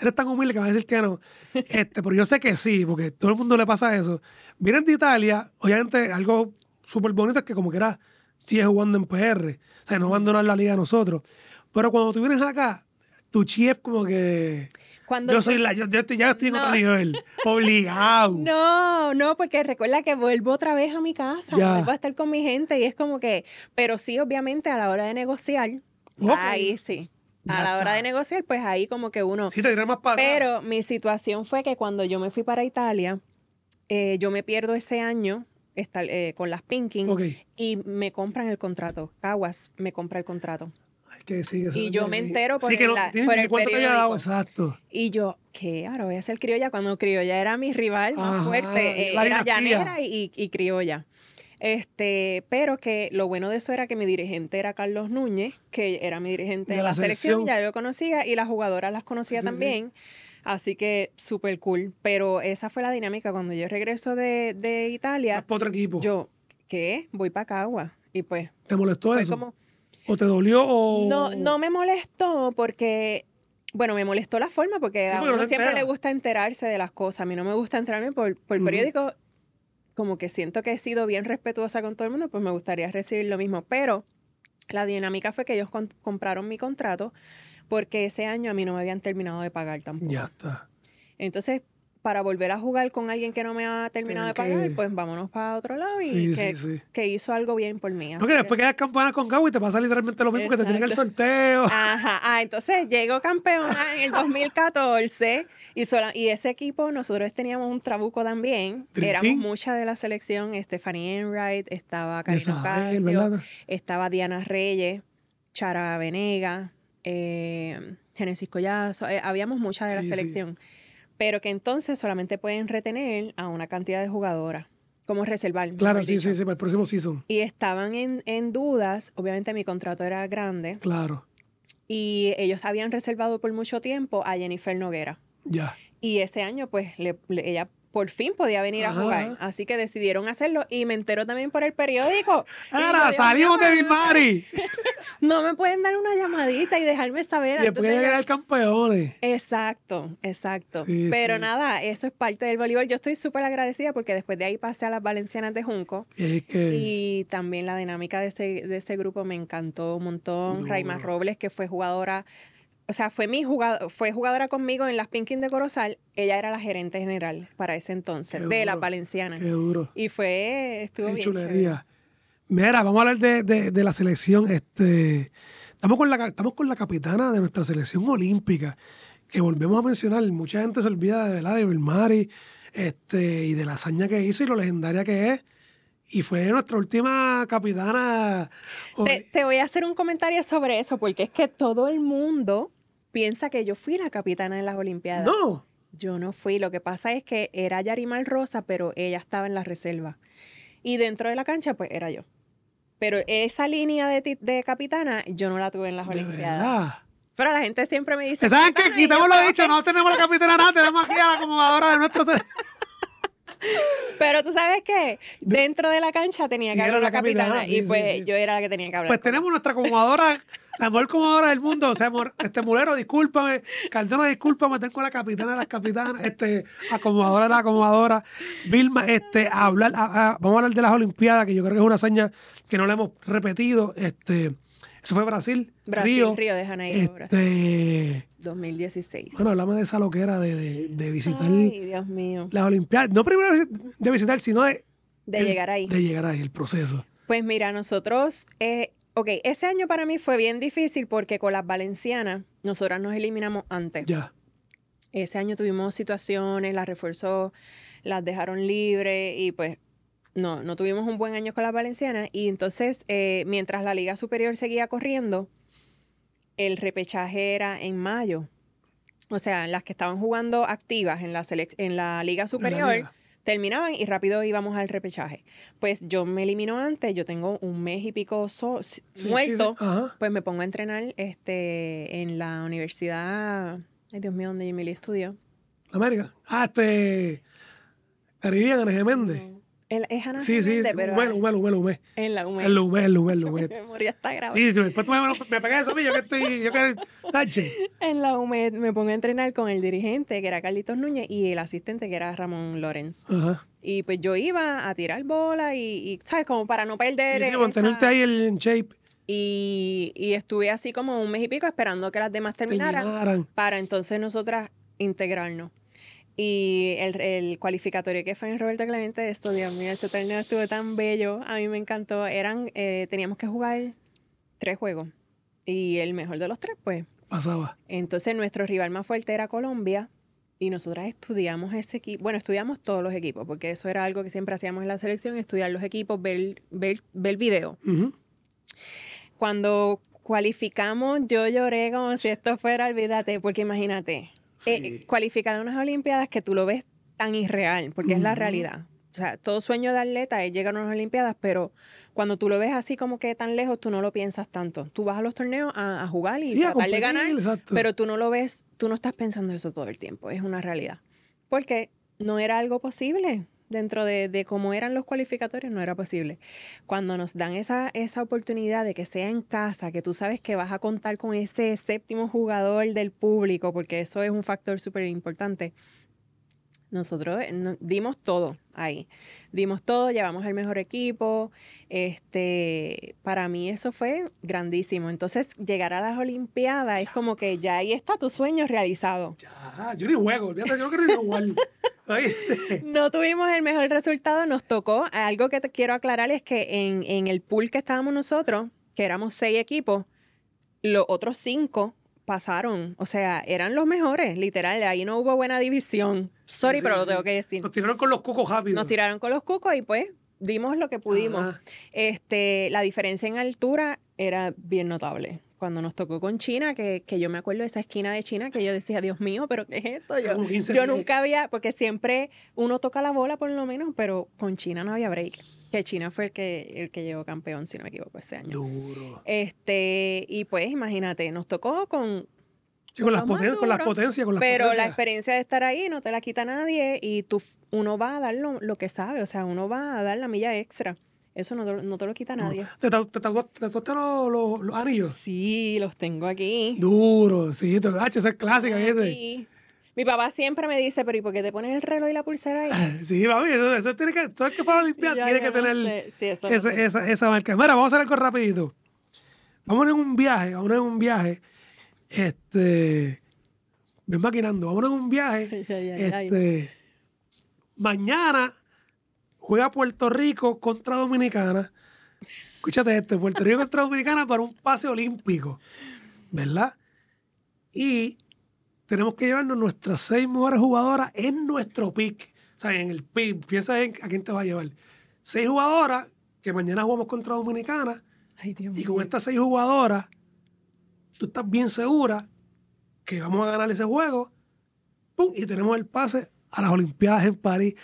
Speaker 1: eres tan humilde que me va a decir que no. <laughs> Este, pero yo sé que sí, porque todo el mundo le pasa eso. Vienes de Italia, obviamente algo súper bonito es que como que era, sigue jugando en PR, o sea, no abandonar la liga a nosotros. Pero cuando tú vienes
Speaker 2: acá, tu chip como que... Cuando yo soy la, yo, ya estoy
Speaker 1: en otro nivel,
Speaker 2: <laughs> obligado. No, no, porque recuerda que vuelvo otra vez a mi casa, vuelvo a estar con mi gente y es como que, pero sí, obviamente a la hora de negociar, Ahí sí. a la hora de negociar, pues ahí como que uno... Sí, te más para... Pero mi situación fue que cuando yo me fui para Italia, eh, yo me pierdo ese año eh, con las Pinking y me compran el contrato. Caguas me compra el contrato.
Speaker 1: que eso. y yo me entero por, el periódico. exacto.
Speaker 2: Y yo, ¿qué? Ahora voy a ser criolla. Cuando criolla era mi rival más ah, fuerte, eh, era llanera y criolla. Este, pero que lo bueno de eso era que mi dirigente era Carlos Núñez, que era mi dirigente de, la, selección. ya yo conocía, y las jugadoras las conocía también. Así que súper cool. Pero esa fue la dinámica. Cuando yo regreso de, de Italia. otro equipo. Yo, ¿qué? Voy para Cagua. Y pues.
Speaker 1: ¿Te molestó eso? ¿O te dolió? O... No, no
Speaker 2: me molestó porque bueno, me molestó la forma porque a uno siempre le gusta enterarse de las cosas. A mí no me gusta enterarme por, por periódico como que siento que he sido bien respetuosa con todo el mundo, pues me gustaría recibir lo mismo. Pero la dinámica fue que ellos compraron mi contrato porque ese año a mí no me habían terminado de pagar tampoco. Ya está. Entonces, para volver a jugar con alguien que no me ha terminado de pagar, pues vámonos para otro lado y que, hizo algo bien por mí. No, que
Speaker 1: después quedas con Gabo y te pasa literalmente lo mismo que te tiene el sorteo. <laughs>
Speaker 2: Ajá, ah, entonces llegó campeona en el 2014 y, y ese equipo nosotros teníamos un trabuco también, éramos muchas de la selección, Stephanie Enright, estaba Karina Ocasio, estaba Diana Reyes, Chara Venega, eh, Genesis Collazo, eh, habíamos mucha de la selección pero que entonces solamente pueden retener a una cantidad de jugadoras como reservar. Claro, sí, sí, sí,
Speaker 1: para el próximo season.
Speaker 2: Y estaban en, en, dudas, obviamente mi contrato era grande. Claro. Y ellos habían reservado por mucho tiempo a Jennifer Noguera. Ya. Y ese año, pues, le, ella por fin podía venir a jugar. Así que decidieron hacerlo y me entero también por el periódico. ¡Ara, salimos de party! <laughs> no me pueden dar una llamadita y dejarme saber. Y después de llegar al
Speaker 1: campeones.
Speaker 2: Exacto, exacto. Pero nada, eso es parte del voleibol. Yo estoy súper agradecida porque después de ahí pasé a las Valencianas de Junco. Y también la dinámica de ese, de ese grupo me encantó un montón. Raima Robles, que fue jugadora o sea, fue mi fue jugadora conmigo en las Pinkins de Corozal. Ella era la gerente general para ese entonces, de la Valenciana. Qué duro. Y fue, estuvo bien. Chulería.
Speaker 1: Mira, vamos a hablar de, la selección. Este, estamos, con la, con la capitana de nuestra selección olímpica, que volvemos a mencionar. Mucha gente se olvida de, ¿verdad? de Belmari este, y de la hazaña que hizo y lo legendaria que es y fue nuestra última
Speaker 2: capitana. Te, voy a hacer un comentario sobre eso, porque es que todo el mundo piensa que yo fui la capitana en las Olimpiadas. No. Yo no fui. Lo que pasa es que era Yarimal Rosa, pero ella estaba en la reserva. Y dentro de la cancha, pues era yo. Pero esa línea de, capitana yo no la tuve en las Olimpiadas. Pero la gente siempre me dice. ¿Saben qué? lo dicho, no tenemos la capitana tenemos aquí a la acomodadora de nuestro. Pero tú sabes que dentro de la cancha tenía que hablar la capitana, y pues yo era la que tenía que hablar. Pues
Speaker 1: tenemos nuestra acomodadora <laughs> la mejor acomodadora del mundo. O sea, este mulero, discúlpame. Cardona, discúlpame, tengo la capitana de las capitanas, este, acomodadora de la acomodadora. Vilma, este, hablar, vamos a hablar de las Olimpiadas, que yo creo que es una hazaña que no la hemos repetido. Este, eso fue Brasil. Brasil, Río, de Janeiro, este, Brasil.
Speaker 2: 2016. Bueno,
Speaker 1: hablamos de esa loquera de, de, de visitar. Las Olimpiadas. No primero de visitar, sino de.
Speaker 2: De llegar ahí. De
Speaker 1: llegar ahí, el proceso.
Speaker 2: Pues mira, nosotros. Eh, ok, ese año para mí fue bien difícil porque con las valencianas, nosotras nos eliminamos antes. Ya. Ese año tuvimos situaciones, las refuerzó, las dejaron libres y pues no, no tuvimos un buen año con las valencianas. Y entonces, eh, mientras la Liga Superior seguía corriendo, el repechaje era en mayo. O sea, las que estaban jugando activas en la, en la Liga Superior terminaban y rápido íbamos al repechaje. Pues yo me elimino antes, yo tengo un mes y pico muerto, pues me pongo a entrenar este, en la universidad, ay Dios mío, donde Emily estudió.
Speaker 1: La América. Ah, este...
Speaker 2: El, es Ana sí, sí, sí. pero. En
Speaker 1: la ume, En la ume, en la ume. Mi
Speaker 2: memoria está grave.
Speaker 1: Y después tú me, me pegas de a yo que estoy. Yo que,
Speaker 2: tache. <laughs> En la ume me pongo a entrenar con el dirigente, que era Carlitos Núñez, y el asistente, que era Ramón Lorenz. Ajá. Y pues yo iba a tirar bola y, y ¿sabes? Como para no perder. Sí, sí, mantenerte ahí el, en shape. Y, y estuve así como un mes y pico esperando que las demás Terminaran. Para entonces nosotras integrarnos. Y el, el, cualificatorio que fue en Roberto Clemente, esto, Dios mío, este torneo estuvo tan bello, a mí me encantó. Eran, eh, teníamos que jugar tres juegos y el mejor de los tres, pues. Pasaba. Entonces nuestro rival más fuerte era Colombia y nosotras estudiamos ese equipo, bueno, estudiamos todos los equipos, porque eso era algo que siempre hacíamos en la selección, estudiar los equipos, ver, ver, ver video. Cuando cualificamos, yo lloré como si esto fuera, olvídate, porque imagínate, eh, cualificar unas Olimpiadas que tú lo ves tan irreal, porque es la realidad. O sea, todo sueño de atleta es llegar a unas Olimpiadas, pero cuando tú lo ves así como que tan lejos, tú no lo piensas tanto. Tú vas a los torneos a, jugar y tratar a de ganar, pero tú no lo ves, tú no estás pensando eso todo el tiempo. Es una realidad. Porque no era algo posible dentro de, cómo eran los cualificatorios no era posible. Cuando nos dan esa, esa oportunidad de que sea en casa, que tú sabes que vas a contar con ese séptimo jugador del público, porque eso es un factor súper importante, nosotros eh, dimos todo ahí. Dimos todo, llevamos el mejor equipo. Este, para mí eso fue grandísimo. Entonces, llegar a las Olimpiadas es como que ya ahí está tu sueño realizado. Ya,
Speaker 1: yo ni juego, yo <laughs>
Speaker 2: no tuvimos el mejor resultado, nos tocó. Algo que te quiero aclarar es que en, en el pool que estábamos nosotros, que éramos seis equipos, los otros cinco pasaron. O sea, eran los mejores, literal. Ahí no hubo buena división. Sorry, pero lo tengo que decir. Nos tiraron con los cucos rápidos. Nos tiraron con los cucos y pues dimos lo que pudimos. Este, la diferencia en altura era bien notable cuando nos tocó con China, que, yo me acuerdo de esa esquina de China, que yo decía, Dios mío, pero ¿qué es esto? <laughs> Yo, nunca había, porque siempre uno toca la bola por lo menos, pero con China no había break. Que China fue el que, el que llegó campeón, si no me equivoco, ese año. Duro. Este, y pues imagínate, nos tocó con, con, las potencias, con las potencias, Pero la experiencia de estar ahí no te la quita nadie y tú, uno va a dar lo, lo, que sabe, o sea, uno va a dar la milla extra. Eso no, no te lo quita nadie.
Speaker 1: ¿Te, tatuaste los, los, anillos?
Speaker 2: Sí, los tengo aquí.
Speaker 1: Duro, sí, eso ah, es clásica, ¿viste?
Speaker 2: Mi papá siempre me dice, pero ¿y por qué te pones el reloj y la pulsera ahí?
Speaker 1: <laughs> Sí, papi, eso, eso tiene que, todo el que para limpiar tiene que tener sí, eso esa, esa, esa, marca. Mira, vamos a hacer algo rapidito. Vamos en un viaje, vamos en un viaje. Este, ven maquinando, vamos en un viaje. <laughs> este, mañana Juega Puerto Rico contra Dominicana. Escúchate esto, Puerto Rico contra Dominicana para un pase olímpico, ¿verdad? Y tenemos que llevarnos nuestras seis mejores jugadoras en nuestro pick. O sea, en el pick, piensa en a quién te va a llevar. Seis jugadoras que mañana jugamos contra Dominicana. y con estas seis jugadoras, tú estás bien segura que vamos a ganar ese juego. ¡Pum! Y tenemos el pase a las Olimpiadas en París.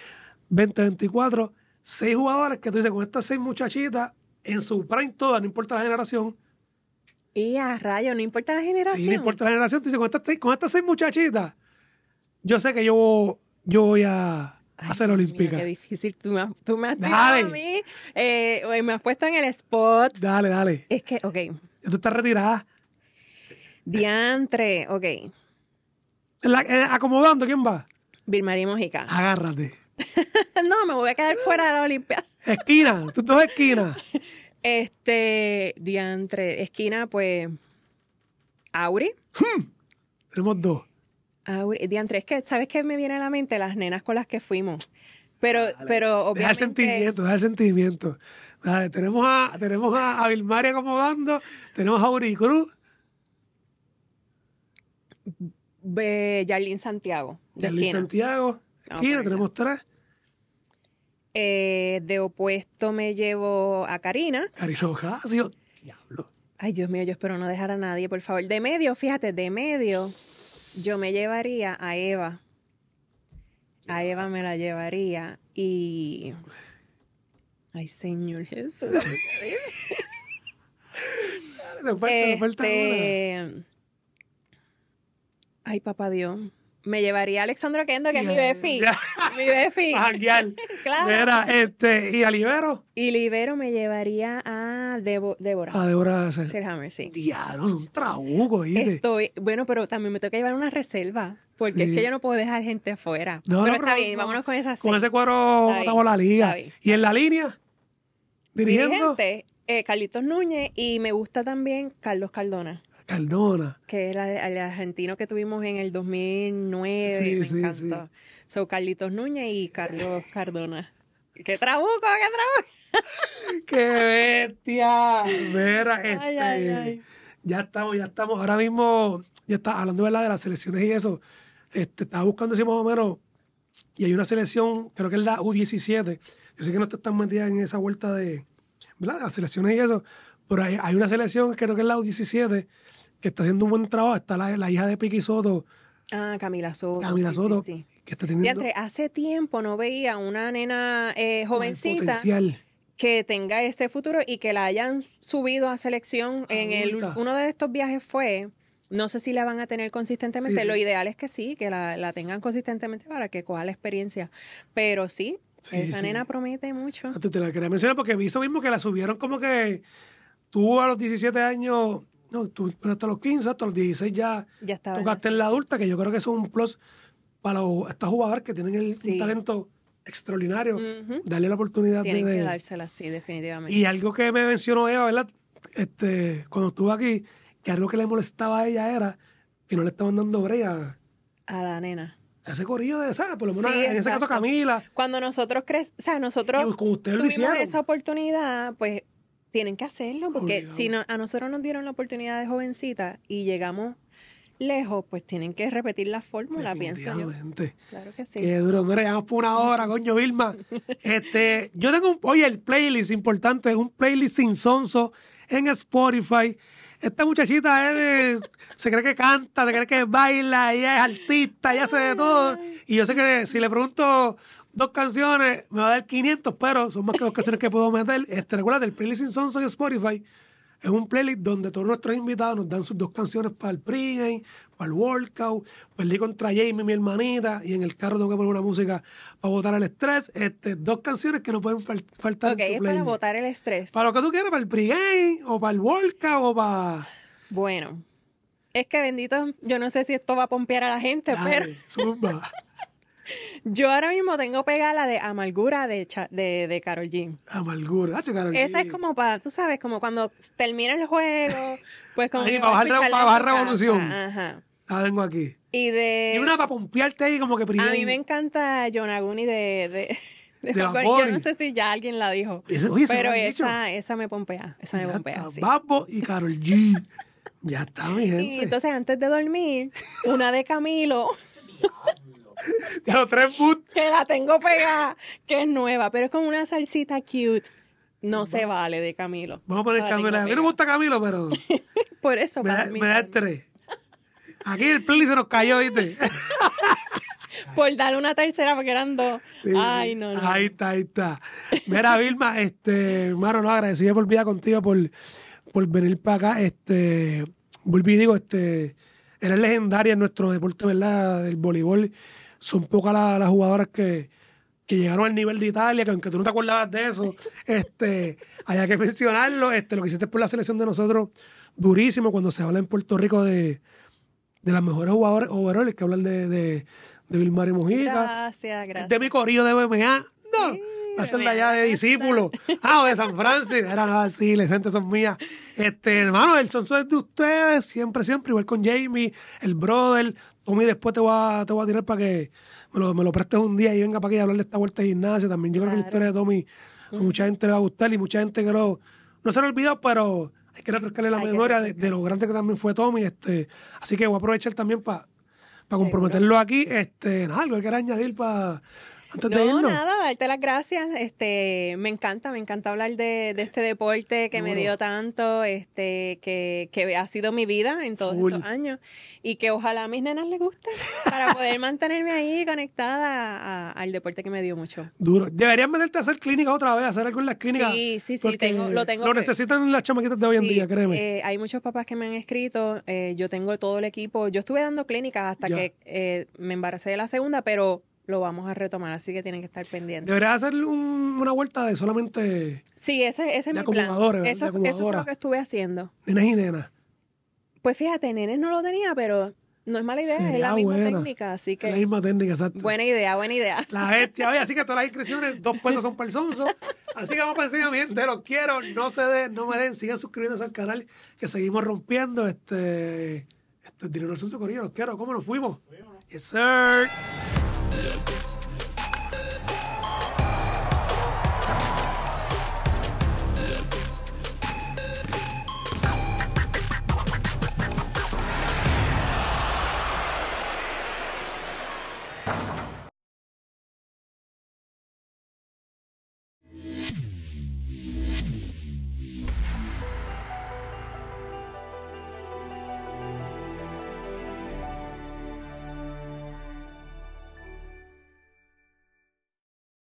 Speaker 1: 2024, seis jugadores que tú dices, con estas seis muchachitas, en su prime toda, no importa la generación.
Speaker 2: Y a rayo, no importa la generación. Sí, no importa
Speaker 1: la generación. Tú dices, con estas, seis, muchachitas, yo sé que yo, yo voy a
Speaker 2: hacer olímpica. qué difícil. Tú me, has, tú me a mí. Eh, me has puesto en el spot. Dale, dale. Es que, ok. Tú estás retirada. Diantre, ok. acomodando, ¿quién va? y Mojica. Agárrate. <laughs> no, me voy a quedar fuera de la Olimpiada. esquina, tú dos esquinas. <laughs> Este, diantre, esquina, pues, Auri. Hmm. Tenemos dos. Auri, diantre, es que, ¿sabes qué me viene a la mente? Las nenas con las que fuimos.
Speaker 1: Pero, pero obviamente... Deja el sentimiento, deja sentimiento. tenemos a, tenemos a, bando, tenemos a Auri Cruz.
Speaker 2: Yarlín Santiago. Yarlín Santiago, esquina, tenemos tres. Eh, de opuesto me llevo a Karina.
Speaker 1: Karina diablo.
Speaker 2: Ay, Dios mío, yo espero no dejar a nadie, por favor. De medio, fíjate, de medio, yo me llevaría a Eva. A Eva me la llevaría y... Ay, Señor Jesús. <laughs> Este, ay, papá Dios me llevaría a Alexandra Kendo, que es mi befi. <laughs> Mi befi. <laughs> claro. Mira, este, ¿y a Libero? Y Libero me llevaría a Deborah. Débora. A Débora Selhammer, sí. Diablo, es un trabuco, ¿viste? Estoy, bueno, pero también me tengo que llevar una reserva. Porque es que yo no puedo dejar gente afuera. No, pero no, está bien, vámonos con esa. Con ese cuadro estamos en la liga.
Speaker 1: ¿Y en la línea? Dirigiendo.
Speaker 2: Dirigente, eh, Carlitos Núñez y me gusta también Carlos Cardona. Cardona. Que es el, argentino que tuvimos en el 2009. Sí, me sí, encantó. Sí. Carlitos Núñez y Carlos Cardona. ¡Qué trabuco, qué trabuco! <laughs> ¡Qué bestia!
Speaker 1: Mira, este, ya estamos, ya estamos. Ahora mismo, ya está hablando ¿verdad? de las selecciones y eso. Este, estaba buscando decimos, más o menos, y hay una selección, creo que es la U17. Yo sé que no te están metida en esa vuelta de, ¿verdad? las selecciones y eso, pero hay, hay una selección, creo que es la U17, que está haciendo un buen trabajo, está la, hija de Piqui Soto.
Speaker 2: Ah, Camila Soto. Camila Soto. Sí, Que está teniendo... hace tiempo no veía una nena eh, jovencita que tenga ese futuro y que la hayan subido a selección. en el, uno de estos viajes fue, no sé si la van a tener consistentemente, lo ideal es que sí, que la, tengan consistentemente para que coja la experiencia. Pero sí, Esa nena promete mucho.
Speaker 1: Te, te la quería mencionar porque vi mismo que la subieron como que tú a los 17 años no, tú, pero hasta los 15, hasta los 16 ya, tocaste en la adulta, que yo creo que es un plus para los, estos jugadores que tienen un talento extraordinario, darle la oportunidad Tienen de, que
Speaker 2: dársela, sí, definitivamente. Y
Speaker 1: algo que me mencionó Eva, ¿verdad? Este, cuando estuvo aquí, que algo que le molestaba a ella era
Speaker 2: que no le estaban dando brea a la nena. ese corrillo de, esa. Por lo menos en ese caso Camila. Cuando nosotros crees o sea, nosotros tuvimos esa oportunidad, pues tienen que hacerlo, oh, porque si no, a nosotros nos dieron la oportunidad de jovencita y llegamos lejos, pues tienen que repetir la fórmula, pienso yo. Claro que sí. Qué duro. Mira, ya por una hora,
Speaker 1: coño, Vilma. <laughs> este, yo tengo un, oye, el playlist importante, es un playlist sin sonso en Spotify. Esta muchachita eh, se cree que canta, se cree que baila, ella es artista, ella hace de todo. Y yo sé que si le pregunto dos canciones, me va a dar 500, pero son más que dos canciones que puedo meter. Este, recuerda, el playlist en Sonson Spotify es un playlist donde todos nuestros invitados nos dan sus dos canciones para el pregame, para el workout. Perdí contra Jamie, mi hermanita, y en el carro tengo que poner una música para botar el estrés. Este, dos canciones que no pueden faltar. Ok, en tu es para botar el estrés. Para lo que tú quieras, para el
Speaker 2: pregame, o
Speaker 1: para el workout, o para. Bueno,
Speaker 2: es que bendito, yo no sé si esto va a pompear a la gente, pero. <laughs> Yo ahora mismo tengo pegada la de Amargura de, Cha de, de Carol Jean. Amargura, Esa es como para, tú sabes, como cuando termina el juego, pues como... para bajar, la, para bajar revolución. Ajá.
Speaker 1: La tengo aquí.
Speaker 2: Y de... Y una para pompearte ahí como que primero. A mí me encanta John de... de... <laughs> yo no sé si ya alguien la dijo. pero esa, esa, me pompea. Esa me pompea.
Speaker 1: Babbo y Carol Jean. <laughs> ya está, mi gente. Y
Speaker 2: entonces, antes de dormir, una de Camilo. <laughs> <laughs> De los tres Que la tengo pegada, que es nueva, pero es como una salsita cute. No se vale de Camilo. Vamos a poner Camilo. A mí no me
Speaker 1: gusta Camilo, pero.
Speaker 2: <laughs> Por eso,
Speaker 1: me da, tres. Aquí el playlist se nos cayó, ¿viste?
Speaker 2: <laughs> Por darle una tercera, porque eran dos. Ay, no, no. Ahí
Speaker 1: está, ahí está. Mira, Vilma, este, hermano, no, agradecido por vida contigo, por, por venir para acá. Este, volví digo, este, eres legendaria en nuestro deporte, ¿verdad? Del voleibol son pocas las jugadoras que, que llegaron al nivel de Italia, que aunque tú no te acordabas de eso, <laughs> este, hay que mencionarlo. Este, lo que hiciste por la selección de nosotros, durísimo, cuando se habla en Puerto Rico de, de las mejores jugadoras overall, que hablan de, de, de Vilmar y Mujica.
Speaker 2: Gracias, gracias. De mi
Speaker 1: corillo de BMA. No. Sí, la ya de discípulo. Ah, de San Francisco. Era nada así, le gentes son mías. Este, hermano, el son es de ustedes, siempre, siempre, igual con Jamie, el brother, y después te voy a, te voy a tirar para que me lo, me prestes un día y venga para aquí a hablar de esta vuelta de gimnasia. También yo creo que la historia de Tommy a mucha gente le va a gustar y mucha gente que no se lo olvidó, pero hay que refrescarle la memoria de, lo grande que también fue Tommy. Este, así que voy a aprovechar también para comprometerlo aquí. Este, algo que quieras añadir para no, nada,
Speaker 2: darte las gracias. Este, me encanta, me encanta hablar de, este deporte que me dio tanto, este, que, que, ha sido mi vida en todos estos años y que ojalá a mis nenas les guste para poder <laughs> mantenerme ahí conectada al deporte que me dio mucho.
Speaker 1: Duro. Deberías meterte a hacer clínicas otra vez, hacer algo en clínicas. Sí, sí, sí, lo tengo. Lo necesitan las chamaquitas de hoy en día, créeme.
Speaker 2: Eh, hay muchos papás que me han escrito, eh, yo tengo todo el equipo. Yo estuve dando clínicas hasta que eh, me embaracé de la segunda, pero lo vamos a retomar, así que tienen que estar pendientes. Deberías
Speaker 1: hacer una vuelta de solamente.
Speaker 2: Sí, ese, es mi plan. Eso, eso es lo que estuve haciendo.
Speaker 1: Nenes y nenas.
Speaker 2: Pues fíjate, nenes no lo tenía, pero no es mala idea, es la misma técnica, así que. Es la misma técnica, exacto. Buena idea, buena idea. La bestia,
Speaker 1: así que todas las inscripciones, dos pesos son para Así que vamos para encima, mi gente, los quiero, no se den, no me den, sigan suscribiéndose al canal, que seguimos rompiendo este. Este dinero sonso Corillo, los quiero, ¿cómo nos fuimos? Yes, sir. Yeah.